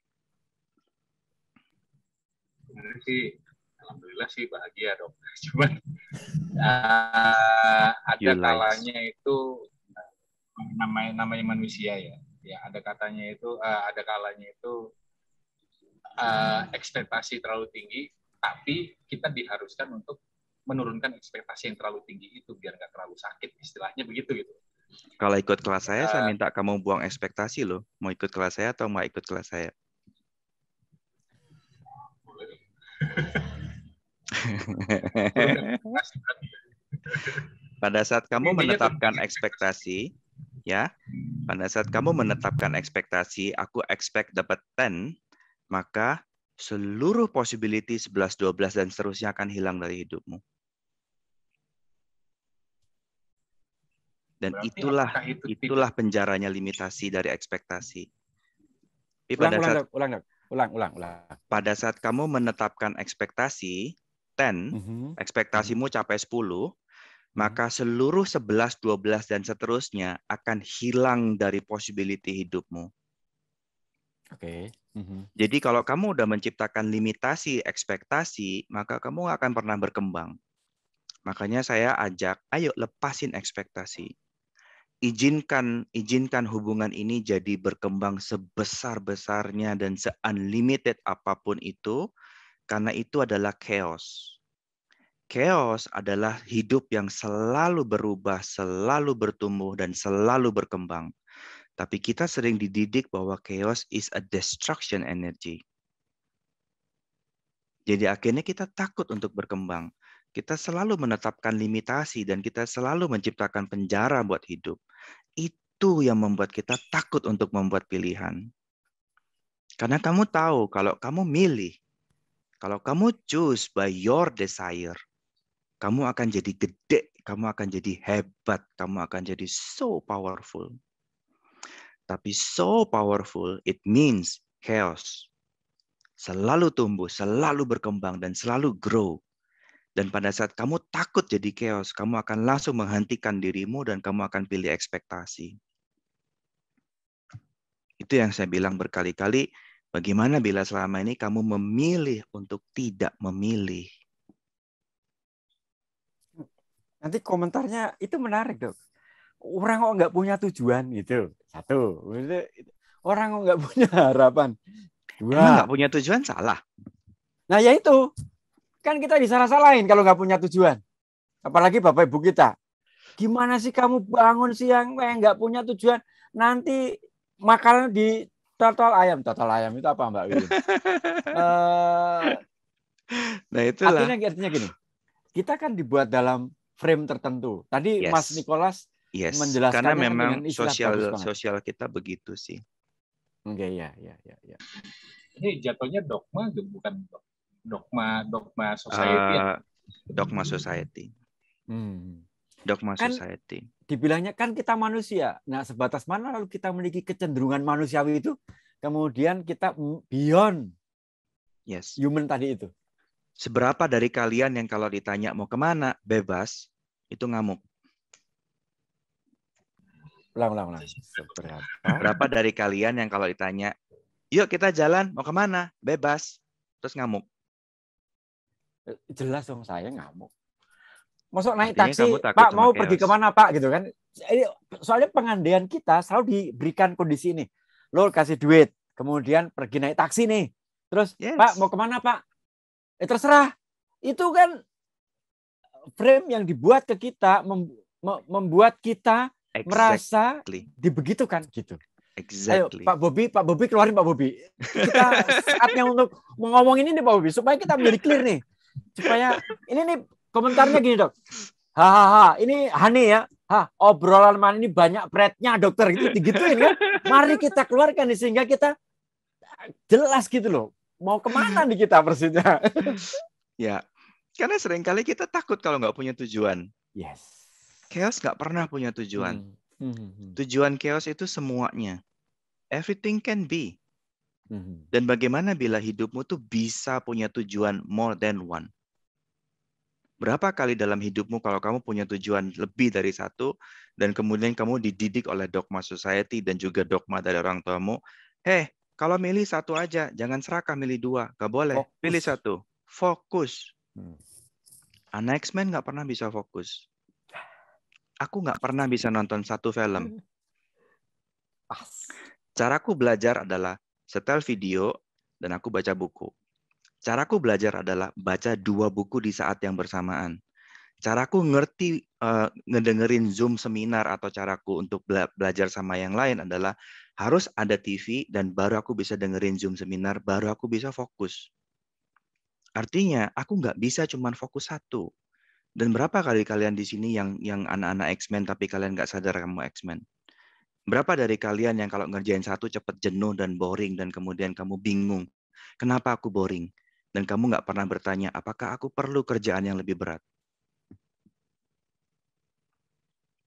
sih, alhamdulillah sih bahagia dok. *laughs* Cuman uh, eh, ada kalanya itu eh, namanya namanya manusia ya. Gitu ya ada katanya itu uh, ada kalanya itu uh, ekspektasi terlalu tinggi tapi kita diharuskan untuk menurunkan ekspektasi yang terlalu tinggi itu biar nggak terlalu sakit istilahnya begitu gitu kalau ikut kelas saya uh, saya eh. minta kamu buang ekspektasi loh mau ikut kelas saya atau mau ikut kelas saya *laughs* pada saat kamu menetapkan ekspektasi ya pada saat kamu menetapkan ekspektasi, aku expect dapat 10, maka seluruh possibility 11, 12, dan seterusnya akan hilang dari hidupmu. Dan Berarti itulah itu itulah penjaranya limitasi dari ekspektasi. Tapi ulang, pada ulang, saat, ulang, ulang, ulang, ulang. Pada saat kamu menetapkan ekspektasi, 10, uh -huh. ekspektasimu capai 10, maka hmm. seluruh 11, 12, dan seterusnya akan hilang dari possibility hidupmu. Oke. Okay. Mm -hmm. Jadi kalau kamu udah menciptakan limitasi ekspektasi, maka kamu nggak akan pernah berkembang. Makanya saya ajak, ayo lepasin ekspektasi. Izinkan izinkan hubungan ini jadi berkembang sebesar-besarnya dan se-unlimited apapun itu, karena itu adalah chaos chaos adalah hidup yang selalu berubah, selalu bertumbuh, dan selalu berkembang. Tapi kita sering dididik bahwa chaos is a destruction energy. Jadi akhirnya kita takut untuk berkembang. Kita selalu menetapkan limitasi dan kita selalu menciptakan penjara buat hidup. Itu yang membuat kita takut untuk membuat pilihan. Karena kamu tahu kalau kamu milih, kalau kamu choose by your desire, kamu akan jadi gede, kamu akan jadi hebat, kamu akan jadi so powerful. Tapi so powerful, it means chaos. Selalu tumbuh, selalu berkembang, dan selalu grow. Dan pada saat kamu takut jadi chaos, kamu akan langsung menghentikan dirimu dan kamu akan pilih ekspektasi. Itu yang saya bilang berkali-kali, bagaimana bila selama ini kamu memilih untuk tidak memilih. Nanti komentarnya itu menarik dok. Orang kok nggak punya tujuan gitu. Satu. Orang kok nggak *laughs* punya harapan. Dua. Nggak punya tujuan salah. Nah ya itu. Kan kita disalah lain kalau nggak punya tujuan. Apalagi Bapak Ibu kita. Gimana sih kamu bangun siang yang nggak punya tujuan? Nanti makanan di total ayam. Total ayam itu apa Mbak *laughs* eh, nah itulah. Artinya, artinya gini, kita kan dibuat dalam frame tertentu. Tadi yes. Mas Nikolas yes. menjelaskan karena kan memang sosial sosial kita begitu sih. Oke okay, ya ya ya ya. Ini jatuhnya dogma gitu, bukan dogma dogma eh, society. Uh, dogma society. Hmm. Dogma kan, society. Dibilangnya kan kita manusia. Nah, sebatas mana lalu kita memiliki kecenderungan manusiawi itu? Kemudian kita beyond yes. human tadi itu. Seberapa dari kalian yang kalau ditanya mau kemana, bebas, itu ngamuk. Ulang, ulang, ulang. Seberapa? Berapa dari kalian yang kalau ditanya, yuk kita jalan, mau kemana? Bebas. Terus ngamuk. Eh, jelas dong saya ngamuk. Masuk naik Artinya taksi, Pak mau chaos. pergi kemana Pak gitu kan. Soalnya pengandaian kita selalu diberikan kondisi ini. Lo kasih duit, kemudian pergi naik taksi nih. Terus, yes. Pak mau kemana Pak? Eh terserah. Itu kan frame yang dibuat ke kita mem, membuat kita exactly. merasa dibegitukan gitu. Exactly. Ayo, Pak Bobi, Pak Bobi keluarin Pak Bobi. Kita saatnya untuk ngomong ini nih Pak Bobi supaya kita menjadi clear nih. Supaya ini nih komentarnya gini, Dok. Hahaha, ini Hani ya. Hah, obrolan mana ini banyak pretnya dokter gitu digituin kan. Mari kita keluarkan nih sehingga kita jelas gitu loh. Mau kemana nih kita persisnya. ya, karena seringkali kita takut kalau nggak punya tujuan. Yes. Chaos nggak pernah punya tujuan. Mm Hmm. Tujuan chaos itu semuanya. Everything can be. Hmm. Dan bagaimana bila hidupmu tuh bisa punya tujuan more than one? Berapa kali dalam hidupmu kalau kamu punya tujuan lebih dari satu dan kemudian kamu dididik oleh dogma society dan juga dogma dari orang tuamu, Hei, kalau milih satu aja, jangan serakah milih dua, gak boleh. Fokus. Pilih satu, fokus. Hmm. Anak X-Men nggak pernah bisa fokus. Aku nggak pernah bisa nonton satu film. Hmm. Caraku belajar adalah setel video dan aku baca buku. Caraku belajar adalah baca dua buku di saat yang bersamaan. Caraku ngerti uh, ngedengerin Zoom seminar atau caraku untuk bela belajar sama yang lain adalah harus ada TV dan baru aku bisa dengerin Zoom seminar, baru aku bisa fokus. Artinya aku nggak bisa cuma fokus satu. Dan berapa kali kalian di sini yang yang anak-anak X-Men tapi kalian nggak sadar kamu X-Men? Berapa dari kalian yang kalau ngerjain satu cepat jenuh dan boring dan kemudian kamu bingung, kenapa aku boring? Dan kamu nggak pernah bertanya, apakah aku perlu kerjaan yang lebih berat?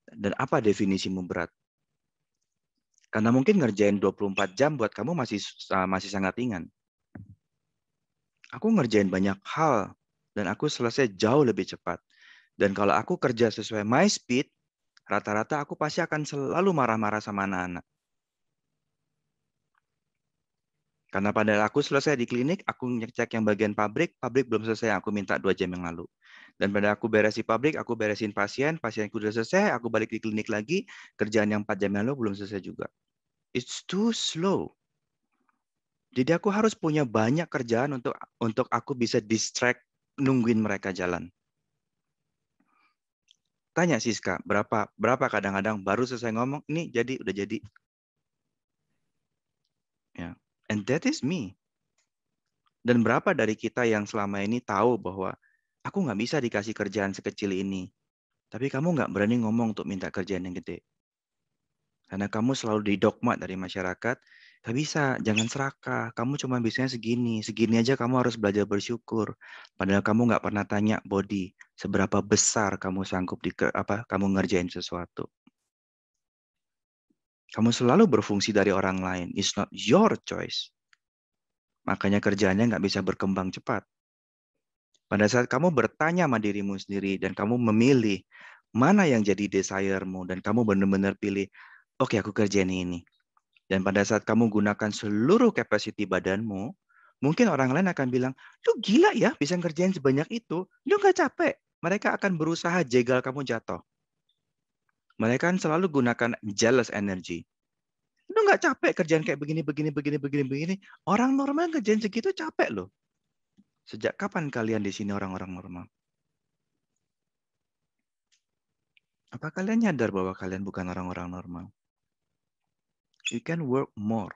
Dan apa definisimu berat? Karena mungkin ngerjain 24 jam buat kamu masih masih sangat ringan aku ngerjain banyak hal dan aku selesai jauh lebih cepat. Dan kalau aku kerja sesuai my speed, rata-rata aku pasti akan selalu marah-marah sama anak-anak. Karena pada aku selesai di klinik, aku ngecek yang bagian pabrik, pabrik belum selesai, aku minta dua jam yang lalu. Dan pada aku beresin pabrik, aku beresin pasien, pasien pasienku sudah selesai, aku balik di klinik lagi, kerjaan yang empat jam yang lalu belum selesai juga. It's too slow. Jadi aku harus punya banyak kerjaan untuk untuk aku bisa distract nungguin mereka jalan. Tanya Siska, berapa berapa kadang-kadang baru selesai ngomong, ini jadi udah jadi. Ya. Yeah. And that is me. Dan berapa dari kita yang selama ini tahu bahwa aku nggak bisa dikasih kerjaan sekecil ini. Tapi kamu nggak berani ngomong untuk minta kerjaan yang gede. Karena kamu selalu didogma dari masyarakat, Gak bisa, jangan serakah. Kamu cuma bisanya segini. Segini aja kamu harus belajar bersyukur. Padahal kamu nggak pernah tanya body seberapa besar kamu sanggup di apa kamu ngerjain sesuatu. Kamu selalu berfungsi dari orang lain. It's not your choice. Makanya kerjaannya nggak bisa berkembang cepat. Pada saat kamu bertanya sama dirimu sendiri dan kamu memilih mana yang jadi desiremu dan kamu benar-benar pilih, oke okay, aku kerjain ini dan pada saat kamu gunakan seluruh capacity badanmu, mungkin orang lain akan bilang, lu gila ya bisa ngerjain sebanyak itu, lu nggak capek. Mereka akan berusaha jegal kamu jatuh. Mereka kan selalu gunakan jealous energy. Lu nggak capek kerjaan kayak begini, begini, begini, begini, begini. Orang normal kerjaan segitu capek loh. Sejak kapan kalian di sini orang-orang normal? Apa kalian nyadar bahwa kalian bukan orang-orang normal? you can work more,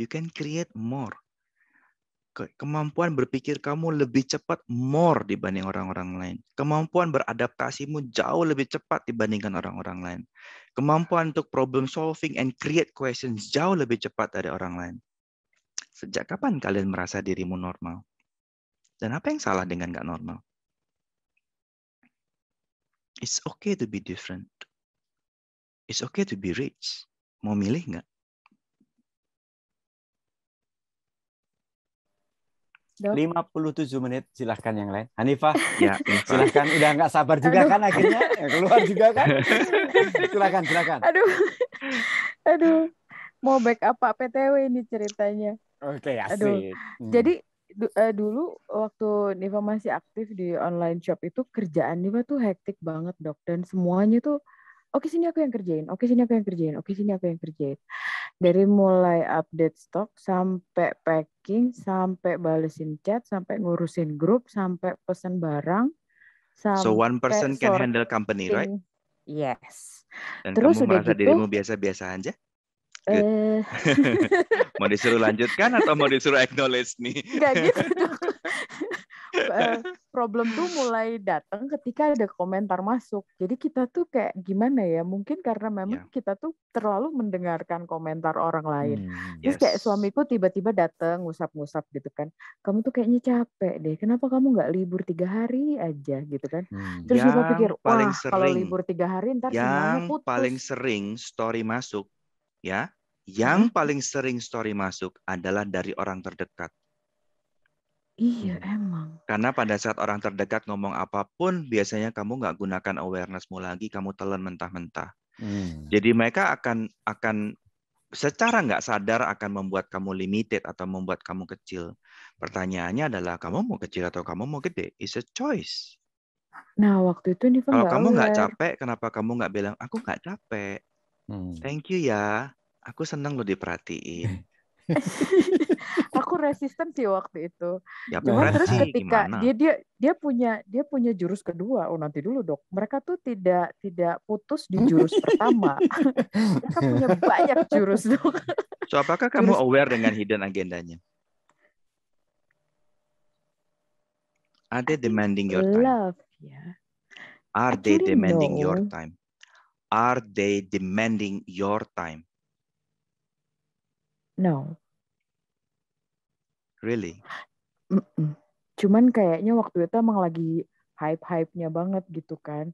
you can create more. Kemampuan berpikir kamu lebih cepat more dibanding orang-orang lain. Kemampuan beradaptasimu jauh lebih cepat dibandingkan orang-orang lain. Kemampuan untuk problem solving and create questions jauh lebih cepat dari orang lain. Sejak kapan kalian merasa dirimu normal? Dan apa yang salah dengan gak normal? It's okay to be different. It's okay to be rich. Mau milih nggak? Dok. 57 menit silahkan yang lain Hanifah *laughs* ya, silahkan udah nggak sabar juga aduh. kan akhirnya ya, keluar juga kan *laughs* silahkan silahkan aduh aduh mau back Pak PTW ini ceritanya oke okay, aduh. Hmm. jadi uh, dulu waktu Niva masih aktif di online shop itu kerjaan Niva tuh hektik banget dok dan semuanya tuh oke okay, sini aku yang kerjain oke okay, sini aku yang kerjain oke okay, sini aku yang kerjain dari mulai update stok sampai packing, sampai balesin chat, sampai ngurusin grup, sampai pesen barang. Sampai so one person can handle company, right? Yes. Dan Terus kamu merasa gitu, dirimu biasa-biasa aja? Eh. *laughs* mau disuruh lanjutkan atau mau disuruh acknowledge nih? Gak gitu *laughs* Eh, problem tuh mulai datang ketika ada komentar masuk. Jadi kita tuh kayak gimana ya? Mungkin karena memang yeah. kita tuh terlalu mendengarkan komentar orang lain. Hmm, Terus yes. kayak suamiku tiba-tiba datang ngusap-ngusap gitu kan. Kamu tuh kayaknya capek deh. Kenapa kamu nggak libur tiga hari aja gitu kan? Hmm, Terus kita pikir, wah kalau libur tiga hari ntar yang putus. paling sering story masuk ya. Yang hmm. paling sering story masuk adalah dari orang terdekat Iya, iya, emang. Karena pada saat orang terdekat ngomong apapun, biasanya kamu nggak gunakan awarenessmu lagi, kamu telan mentah-mentah. Hmm. Jadi mereka akan akan secara nggak sadar akan membuat kamu limited atau membuat kamu kecil. Pertanyaannya adalah kamu mau kecil atau kamu mau gede? It's a choice. Nah waktu itu nih kalau kamu nggak capek, kenapa kamu nggak bilang aku nggak capek? Hmm. Thank you ya, aku senang lo diperhatiin. *laughs* resisten sih waktu itu. Ya, Cuma terus ketika gimana? dia dia dia punya dia punya jurus kedua. Oh nanti dulu dok. Mereka tuh tidak tidak putus di jurus *laughs* pertama. Mereka punya banyak jurus dok. So apakah kamu jurus... aware dengan hidden agendanya? Are they demanding your time? Love, yeah. Are they demanding know. your time? Are they demanding your time? No. Really? Cuman kayaknya waktu itu emang lagi hype-hype-nya banget gitu kan.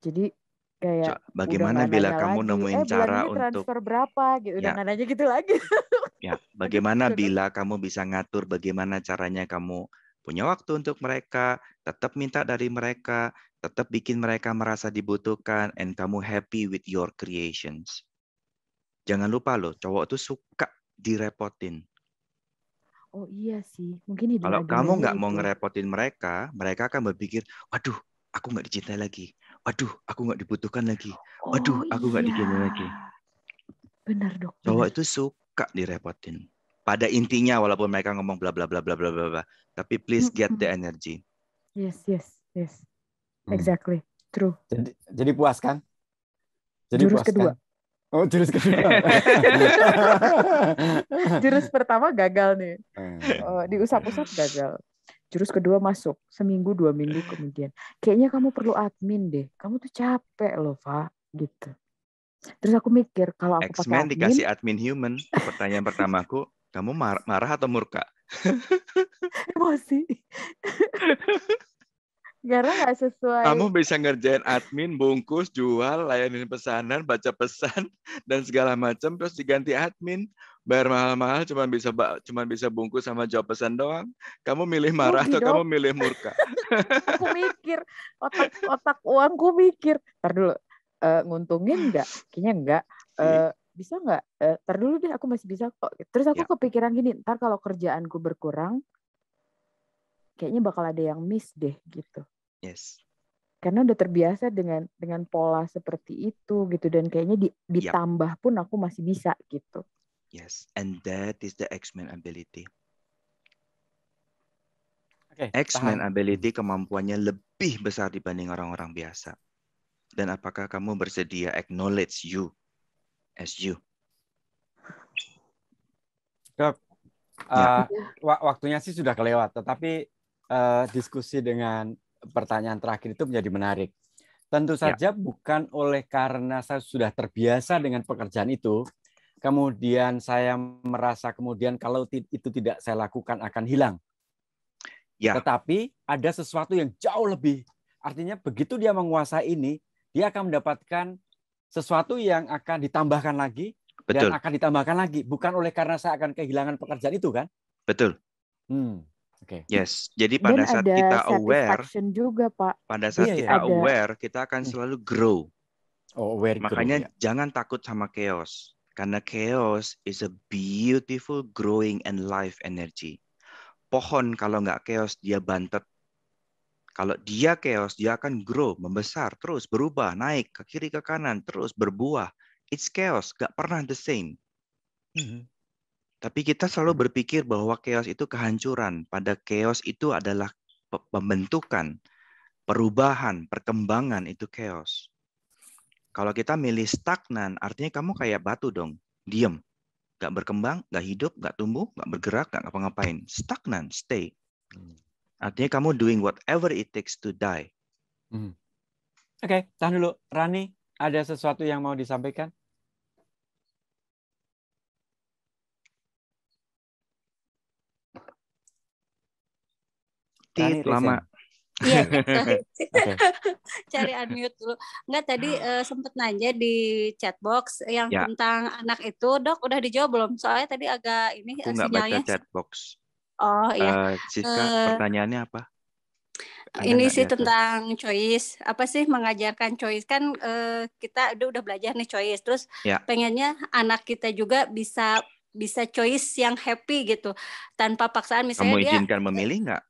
Jadi kayak bagaimana bila kamu lagi, nemuin eh, cara transfer untuk transfer berapa gitu ya. dengan aja gitu lagi. *laughs* ya, bagaimana bila kamu bisa ngatur bagaimana caranya kamu punya waktu untuk mereka, tetap minta dari mereka, tetap bikin mereka merasa dibutuhkan and kamu happy with your creations. Jangan lupa loh, cowok tuh suka direpotin. Oh iya sih, mungkin hidup ya Kalau kamu nggak gitu mau ya. ngerepotin mereka, mereka akan berpikir, waduh, aku nggak dicintai lagi. Waduh, aku nggak dibutuhkan lagi. Waduh, oh, aku nggak iya. dicintai lagi. Benar dok. Cowok itu suka direpotin. Pada intinya, walaupun mereka ngomong bla bla bla bla bla bla, tapi please mm, get the mm. energy. Yes, yes, yes. Hmm. Exactly. True. Jadi, jadi puas kan? Jadi Jurus puas kan? kedua. Kan? Oh, jurus *laughs* kedua. jurus pertama gagal nih. Uh, eh. oh, diusap-usap gagal. Jurus kedua masuk seminggu dua minggu kemudian. Kayaknya kamu perlu admin deh. Kamu tuh capek loh, Pak, gitu. Terus aku mikir kalau aku pakai admin, dikasih admin human. Pertanyaan pertamaku, kamu marah atau murka? Emosi. *laughs* Karena nggak sesuai. Kamu bisa ngerjain admin, bungkus, jual, layanin pesanan, baca pesan, *laughs* dan segala macam. Terus diganti admin, bayar mahal-mahal, cuma bisa cuma bisa bungkus sama jawab pesan doang. Kamu milih marah atau kamu milih murka? *laughs* aku mikir, otak *laughs* otak uangku mikir. Ntar dulu, uh, nguntungin nggak? Kayaknya nggak. Uh, bisa nggak? Uh, ntar dulu deh, aku masih bisa kok. Terus aku ya. kepikiran gini, ntar kalau kerjaanku berkurang, kayaknya bakal ada yang miss deh gitu. Yes. Karena udah terbiasa dengan dengan pola seperti itu gitu dan kayaknya di, ditambah yep. pun aku masih bisa gitu. Yes, and that is the X-Men ability. Okay, X-Men ability kemampuannya lebih besar dibanding orang-orang biasa. Dan apakah kamu bersedia acknowledge you as you? Ya. uh, ya. waktunya sih sudah kelewat, tetapi uh, diskusi dengan pertanyaan terakhir itu menjadi menarik. Tentu ya. saja ya. bukan oleh karena saya sudah terbiasa dengan pekerjaan itu, kemudian saya merasa kemudian kalau itu tidak saya lakukan akan hilang. Ya. Tetapi ada sesuatu yang jauh lebih. Artinya begitu dia menguasai ini, dia akan mendapatkan sesuatu yang akan ditambahkan lagi Betul. dan akan ditambahkan lagi. Bukan oleh karena saya akan kehilangan pekerjaan itu kan? Betul. Hmm. Oke. Okay. Yes. Jadi pada Dan saat kita aware juga, Pak. Pada saat iya, iya, kita ada. aware, kita akan hmm. selalu grow. Oh, aware Makanya grow, ya. jangan takut sama chaos. Karena chaos is a beautiful growing and life energy. Pohon kalau nggak chaos dia bantet. Kalau dia chaos, dia akan grow, membesar, terus berubah, naik ke kiri ke kanan, terus berbuah. It's chaos, nggak pernah the same. Mm -hmm. Tapi kita selalu berpikir bahwa chaos itu kehancuran. Pada chaos itu adalah pembentukan, perubahan, perkembangan itu chaos. Kalau kita milih stagnan, artinya kamu kayak batu dong, diem. Gak berkembang, gak hidup, gak tumbuh, gak bergerak, gak ngapa-ngapain. Stagnan, stay. Hmm. Artinya kamu doing whatever it takes to die. Hmm. Oke, okay, tahan dulu. Rani, ada sesuatu yang mau disampaikan? tit kan lama. Iya, *laughs* *laughs* cari unmute dulu. Enggak tadi uh, ah. eh, sempat nanya di chat box yang ya. tentang anak itu, dok udah dijawab belum? Soalnya tadi agak ini Aku sinyalnya. baca chat box. Oh iya. Uh, Siska, uh, pertanyaannya apa? Ada ini sih tentang tentang choice. Apa sih mengajarkan choice kan uh, kita udah udah belajar nih choice. Terus ya. pengennya anak kita juga bisa bisa choice yang happy gitu tanpa paksaan misalnya kamu izinkan dia, memilih nggak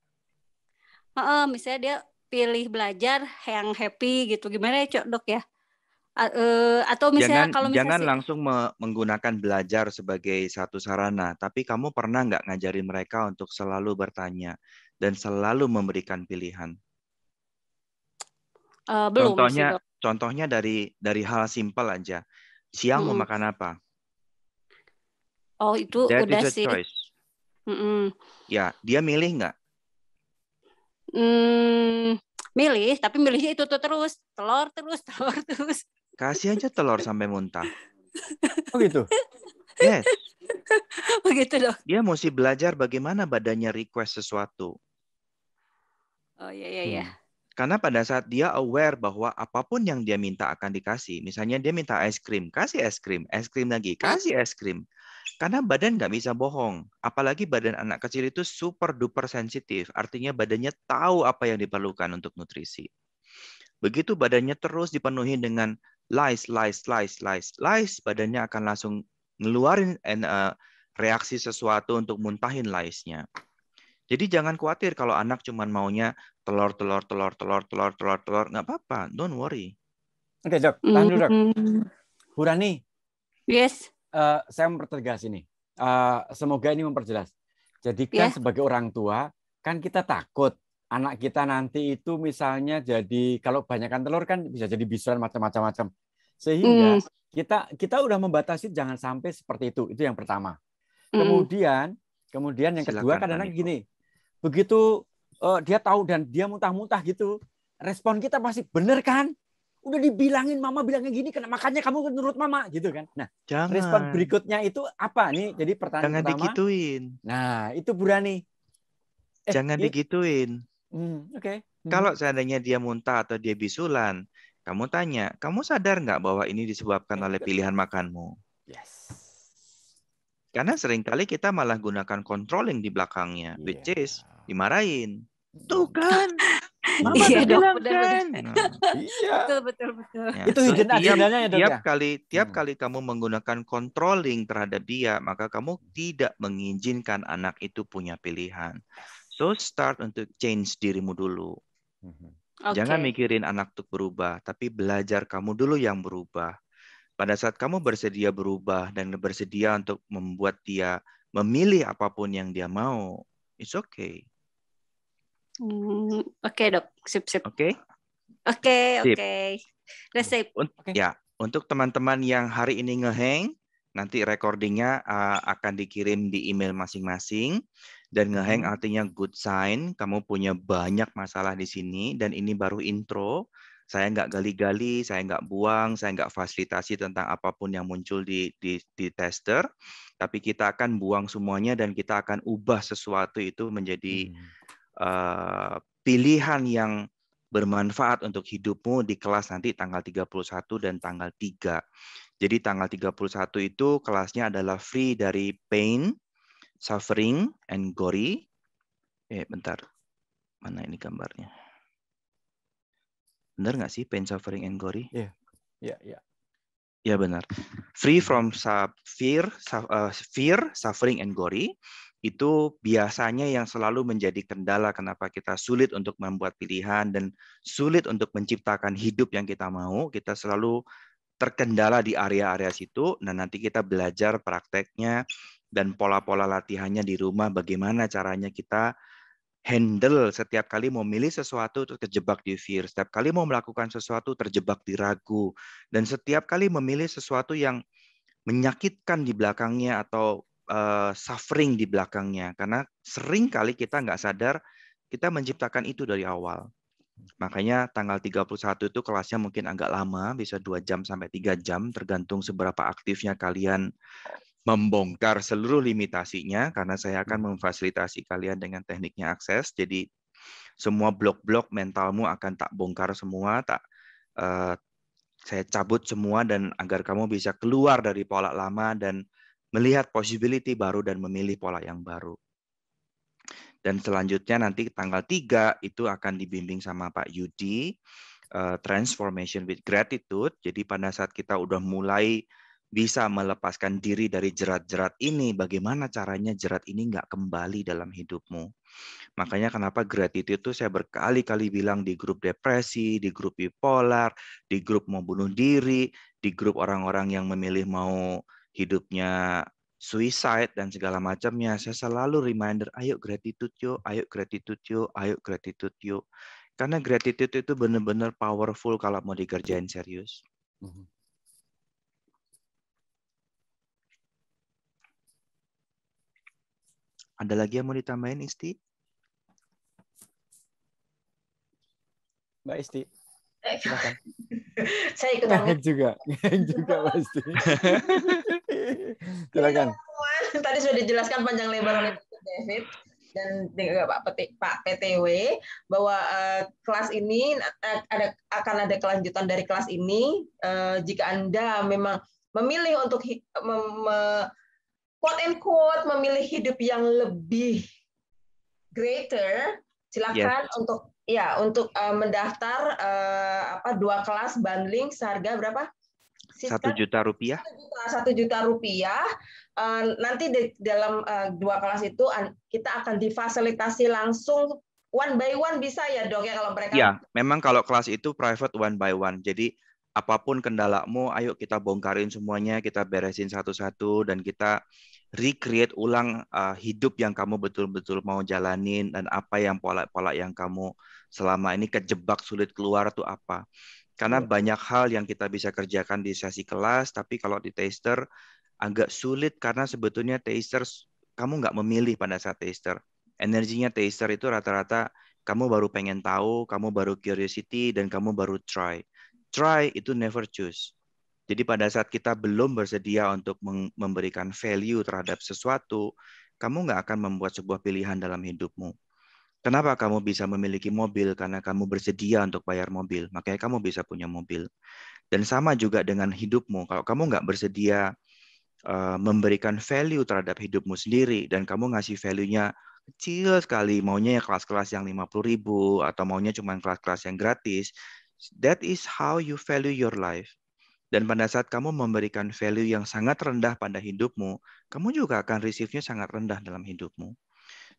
uh, misalnya dia pilih belajar yang happy gitu gimana ya cok dok ya uh, atau misalnya jangan, kalau misalnya jangan langsung me menggunakan belajar sebagai satu sarana tapi kamu pernah nggak ngajarin mereka untuk selalu bertanya dan selalu memberikan pilihan uh, belum contohnya sih, contohnya dari dari hal simpel aja siang hmm. mau makan apa oh itu That udah sih choice. Mm -mm. ya dia milih nggak hmm, milih tapi milihnya itu tuh terus telur terus *laughs* telur terus kasih aja telur sampai muntah oh gitu yes *laughs* begitu dong dia mesti belajar bagaimana badannya request sesuatu oh iya iya iya hmm. Karena pada saat dia aware bahwa apapun yang dia minta akan dikasih, misalnya dia minta es krim, kasih es krim, es krim lagi, kasih es krim. Karena badan nggak bisa bohong. Apalagi badan anak kecil itu super duper sensitif. Artinya badannya tahu apa yang diperlukan untuk nutrisi. Begitu badannya terus dipenuhi dengan lies, lies, lies, lies, lies, badannya akan langsung ngeluarin and, uh, eh, reaksi sesuatu untuk muntahin liesnya. Jadi jangan khawatir kalau anak cuma maunya telur, telur, telur, telur, telur, telur, telur, nggak apa-apa, don't worry. Oke dok, tahan dulu dok. Hurani. Yes uh, saya mempertegas ini. Uh, semoga ini memperjelas. Jadi kan yeah. sebagai orang tua kan kita takut anak kita nanti itu misalnya jadi kalau banyakkan telur kan bisa jadi bisuan macam-macam-macam. Sehingga mm. kita kita udah membatasi jangan sampai seperti itu. Itu yang pertama. Mm. Kemudian kemudian yang Silakan kedua kadang-kadang gini. Begitu uh, dia tahu dan dia muntah-muntah gitu, respon kita pasti benar kan? udah dibilangin mama bilangnya gini karena makanya kamu menurut mama gitu kan nah Jangan. respon berikutnya itu apa nih jadi pertanyaan Jangan pertama digituin. nah itu Burani eh, Jangan ya. digituin hmm, oke okay. hmm. kalau seandainya dia muntah atau dia bisulan kamu tanya kamu sadar nggak bahwa ini disebabkan oleh pilihan makanmu yes karena seringkali kita malah gunakan controlling di belakangnya yeah. which is iya. dimarahin hmm. tuh kan *laughs* iya dok, bener, kan? nah, iya. iya. Betul betul betul. Ya. itu hidden so, agendanya ya dok tiap kali tiap hmm. kali kamu menggunakan controlling terhadap dia, maka kamu tidak mengizinkan anak itu punya pilihan. So start untuk change dirimu dulu. Hmm. Okay. Jangan mikirin anak tuh berubah, tapi belajar kamu dulu yang berubah. Pada saat kamu bersedia berubah dan bersedia untuk membuat dia memilih apapun yang dia mau, it's okay. Hmm, oke okay, dok, sip sip. Oke. Oke oke. Resep. Ya untuk teman-teman yang hari ini ngeheng, nanti recordingnya uh, akan dikirim di email masing-masing. Dan ngeheng hmm. artinya good sign, kamu punya banyak masalah di sini dan ini baru intro. Saya nggak gali-gali, saya nggak buang, saya nggak fasilitasi tentang apapun yang muncul di, di, di tester. Tapi kita akan buang semuanya dan kita akan ubah sesuatu itu menjadi hmm. Eh, pilihan yang bermanfaat untuk hidupmu di kelas nanti tanggal 31 dan tanggal 3. Jadi tanggal 31 itu kelasnya adalah free dari pain, suffering, and gory. Eh, bentar. Mana ini gambarnya? Benar nggak sih pain, suffering, and gory? Iya, yeah. iya, yeah, iya. Yeah. Ya benar. Free from fear, eh, fear, suffering, and gory itu biasanya yang selalu menjadi kendala kenapa kita sulit untuk membuat pilihan dan sulit untuk menciptakan hidup yang kita mau. Kita selalu terkendala di area-area situ. Nah, nanti kita belajar prakteknya dan pola-pola latihannya di rumah bagaimana caranya kita handle setiap kali mau milih sesuatu terjebak di fear, setiap kali mau melakukan sesuatu terjebak di ragu dan setiap kali memilih sesuatu yang menyakitkan di belakangnya atau Eh, suffering di belakangnya karena sering kali kita nggak sadar kita menciptakan itu dari awal. Makanya tanggal 31 itu kelasnya mungkin agak lama, bisa dua jam sampai tiga jam, tergantung seberapa aktifnya kalian membongkar seluruh limitasinya, karena saya akan hmm. memfasilitasi kalian dengan tekniknya akses. Jadi semua blok-blok mentalmu akan tak bongkar semua, tak uh, saya cabut semua dan agar kamu bisa keluar dari pola lama dan melihat possibility baru dan memilih pola yang baru. Dan selanjutnya nanti tanggal 3 itu akan dibimbing sama Pak Yudi eh, Transformation with Gratitude. Jadi pada saat kita udah mulai bisa melepaskan diri dari jerat-jerat ini, bagaimana caranya jerat ini nggak kembali dalam hidupmu. Makanya kenapa gratitude itu saya berkali-kali bilang di grup depresi, di grup bipolar, di grup mau bunuh diri, di grup orang-orang yang memilih mau hidupnya suicide dan segala macamnya, saya selalu reminder, ayo gratitude yuk ayo gratitude yuk ayo gratitude yuk Karena gratitude itu benar-benar powerful kalau mau dikerjain serius. Mhm. Ada lagi yang mau ditambahin, Isti? Mbak Isti silakan *laughs* saya ikut kaget juga kaget juga pasti *laughs* silakan tadi sudah dijelaskan panjang lebar oleh David dan Pak Pak PTW bahwa uh, kelas ini uh, ada akan ada kelanjutan dari kelas ini uh, jika anda memang memilih untuk mem, quote and quote memilih hidup yang lebih greater Silakan yeah. untuk ya untuk uh, mendaftar uh, apa dua kelas bundling seharga berapa? satu juta rupiah satu juta rupiah uh, nanti di dalam uh, dua kelas itu kita akan difasilitasi langsung one by one bisa ya dok ya kalau mereka ya memang kalau kelas itu private one by one jadi apapun kendalamu ayo kita bongkarin semuanya kita beresin satu-satu dan kita recreate ulang uh, hidup yang kamu betul-betul mau jalanin dan apa yang pola-pola yang kamu selama ini kejebak sulit keluar tuh apa. Karena iya. banyak hal yang kita bisa kerjakan di sesi kelas, tapi kalau di taster agak sulit karena sebetulnya taster kamu nggak memilih pada saat taster. Energinya taster itu rata-rata kamu baru pengen tahu, kamu baru curiosity, dan kamu baru try. Try itu never choose. Jadi pada saat kita belum bersedia untuk memberikan value terhadap sesuatu, kamu nggak akan membuat sebuah pilihan dalam hidupmu. Kenapa kamu bisa memiliki mobil? Karena kamu bersedia untuk bayar mobil, makanya kamu bisa punya mobil. Dan sama juga dengan hidupmu. Kalau kamu nggak bersedia eh, memberikan value terhadap hidupmu sendiri dan kamu ngasih value-nya kecil sekali, maunya ya kelas-kelas yang 50 ribu atau maunya cuma kelas-kelas yang gratis, that is how you value your life. Dan pada saat kamu memberikan value yang sangat rendah pada hidupmu, kamu juga akan receive-nya sangat rendah dalam hidupmu.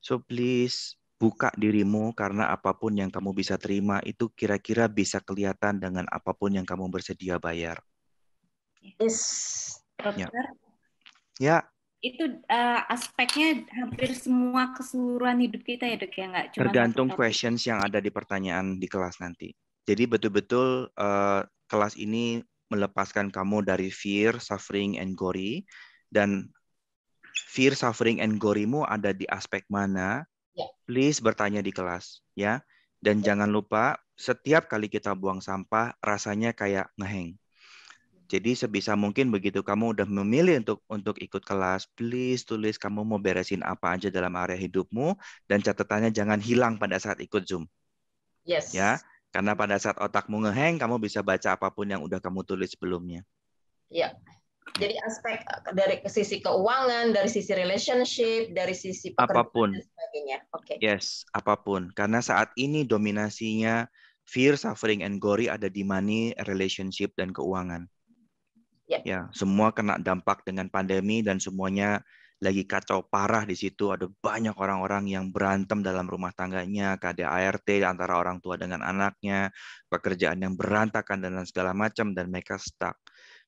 So please buka dirimu karena apapun yang kamu bisa terima itu kira-kira bisa kelihatan dengan apapun yang kamu bersedia bayar. Yes, ya. dokter. Ya. ya. Itu uh, aspeknya hampir semua keseluruhan hidup kita ya dok ya nggak cuma. Tergantung questions yang ada di pertanyaan di kelas nanti. Jadi betul-betul uh, kelas ini melepaskan kamu dari fear, suffering, and glory. Dan fear, suffering, and glory-mu ada di aspek mana? Ya. Please bertanya di kelas, ya. Dan yeah. jangan lupa setiap kali kita buang sampah rasanya kayak ngeheng. Jadi sebisa mungkin begitu kamu udah memilih untuk untuk ikut kelas, please tulis kamu mau beresin apa aja dalam area hidupmu dan catatannya jangan hilang pada saat ikut Zoom. Yes. Ya. Karena pada saat otakmu ngeheng, kamu bisa baca apapun yang udah kamu tulis sebelumnya. Ya. Jadi aspek eh, dari sisi keuangan, dari sisi relationship, dari sisi apapun dan sebagainya. Oke. Okay. Yes, apapun. Karena saat ini dominasinya fear, suffering and glory ada di money, relationship dan keuangan. Ya. ya, semua kena dampak dengan pandemi dan semuanya lagi kacau parah di situ. Ada banyak orang-orang yang berantem dalam rumah tangganya, KDART antara orang tua dengan anaknya, pekerjaan yang berantakan dan segala macam dan mereka stuck.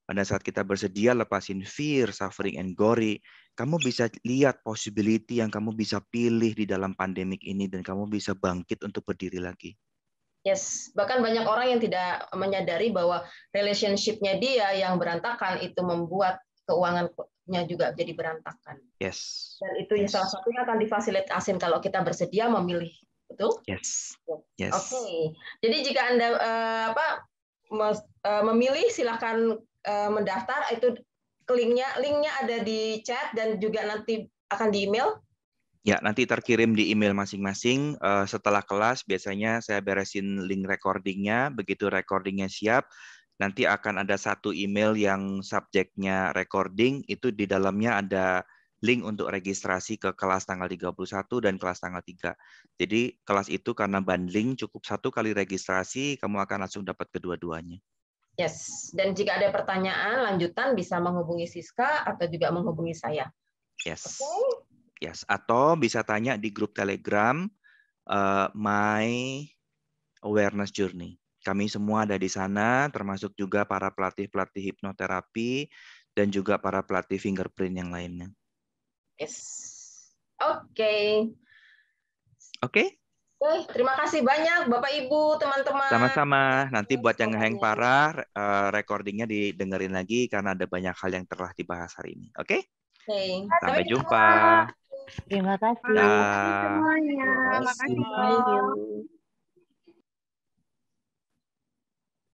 Pada saat kita bersedia lepasin fear, suffering, and worry, kamu bisa lihat possibility yang kamu bisa pilih di dalam pandemik ini dan kamu bisa bangkit untuk berdiri lagi. Yes, bahkan banyak orang yang tidak menyadari bahwa relationship-nya dia yang berantakan itu membuat keuangan hidupnya juga jadi berantakan. Yes. Dan itu yes. salah satunya akan difasilitasi kalau kita bersedia memilih, betul? Yes. Yes. Oke. Okay. Jadi jika anda eh, apa eh, memilih silahkan eh, mendaftar itu linknya linknya ada di chat dan juga nanti akan di email. Ya, nanti terkirim di email masing-masing. setelah kelas, biasanya saya beresin link recordingnya. Begitu recordingnya siap, nanti akan ada satu email yang subjeknya recording itu di dalamnya ada link untuk registrasi ke kelas tanggal 31 dan kelas tanggal 3. Jadi kelas itu karena bundling cukup satu kali registrasi kamu akan langsung dapat kedua-duanya. Yes, dan jika ada pertanyaan lanjutan bisa menghubungi Siska atau juga menghubungi saya. Yes. Okay. Yes, atau bisa tanya di grup Telegram uh, My Awareness Journey. Kami semua ada di sana, termasuk juga para pelatih-pelatih hipnoterapi dan juga para pelatih fingerprint yang lainnya. Yes. Oke. Okay. Oke. Okay? Eh, Oke, terima kasih banyak Bapak Ibu, teman-teman. Sama-sama. Nanti buat yang ngeheng parah, eh, recordingnya didengerin lagi karena ada banyak hal yang telah dibahas hari ini. Oke? Okay? Okay. Sampai jumpa. Terima kasih. Terima kasih semuanya. Terima kasih.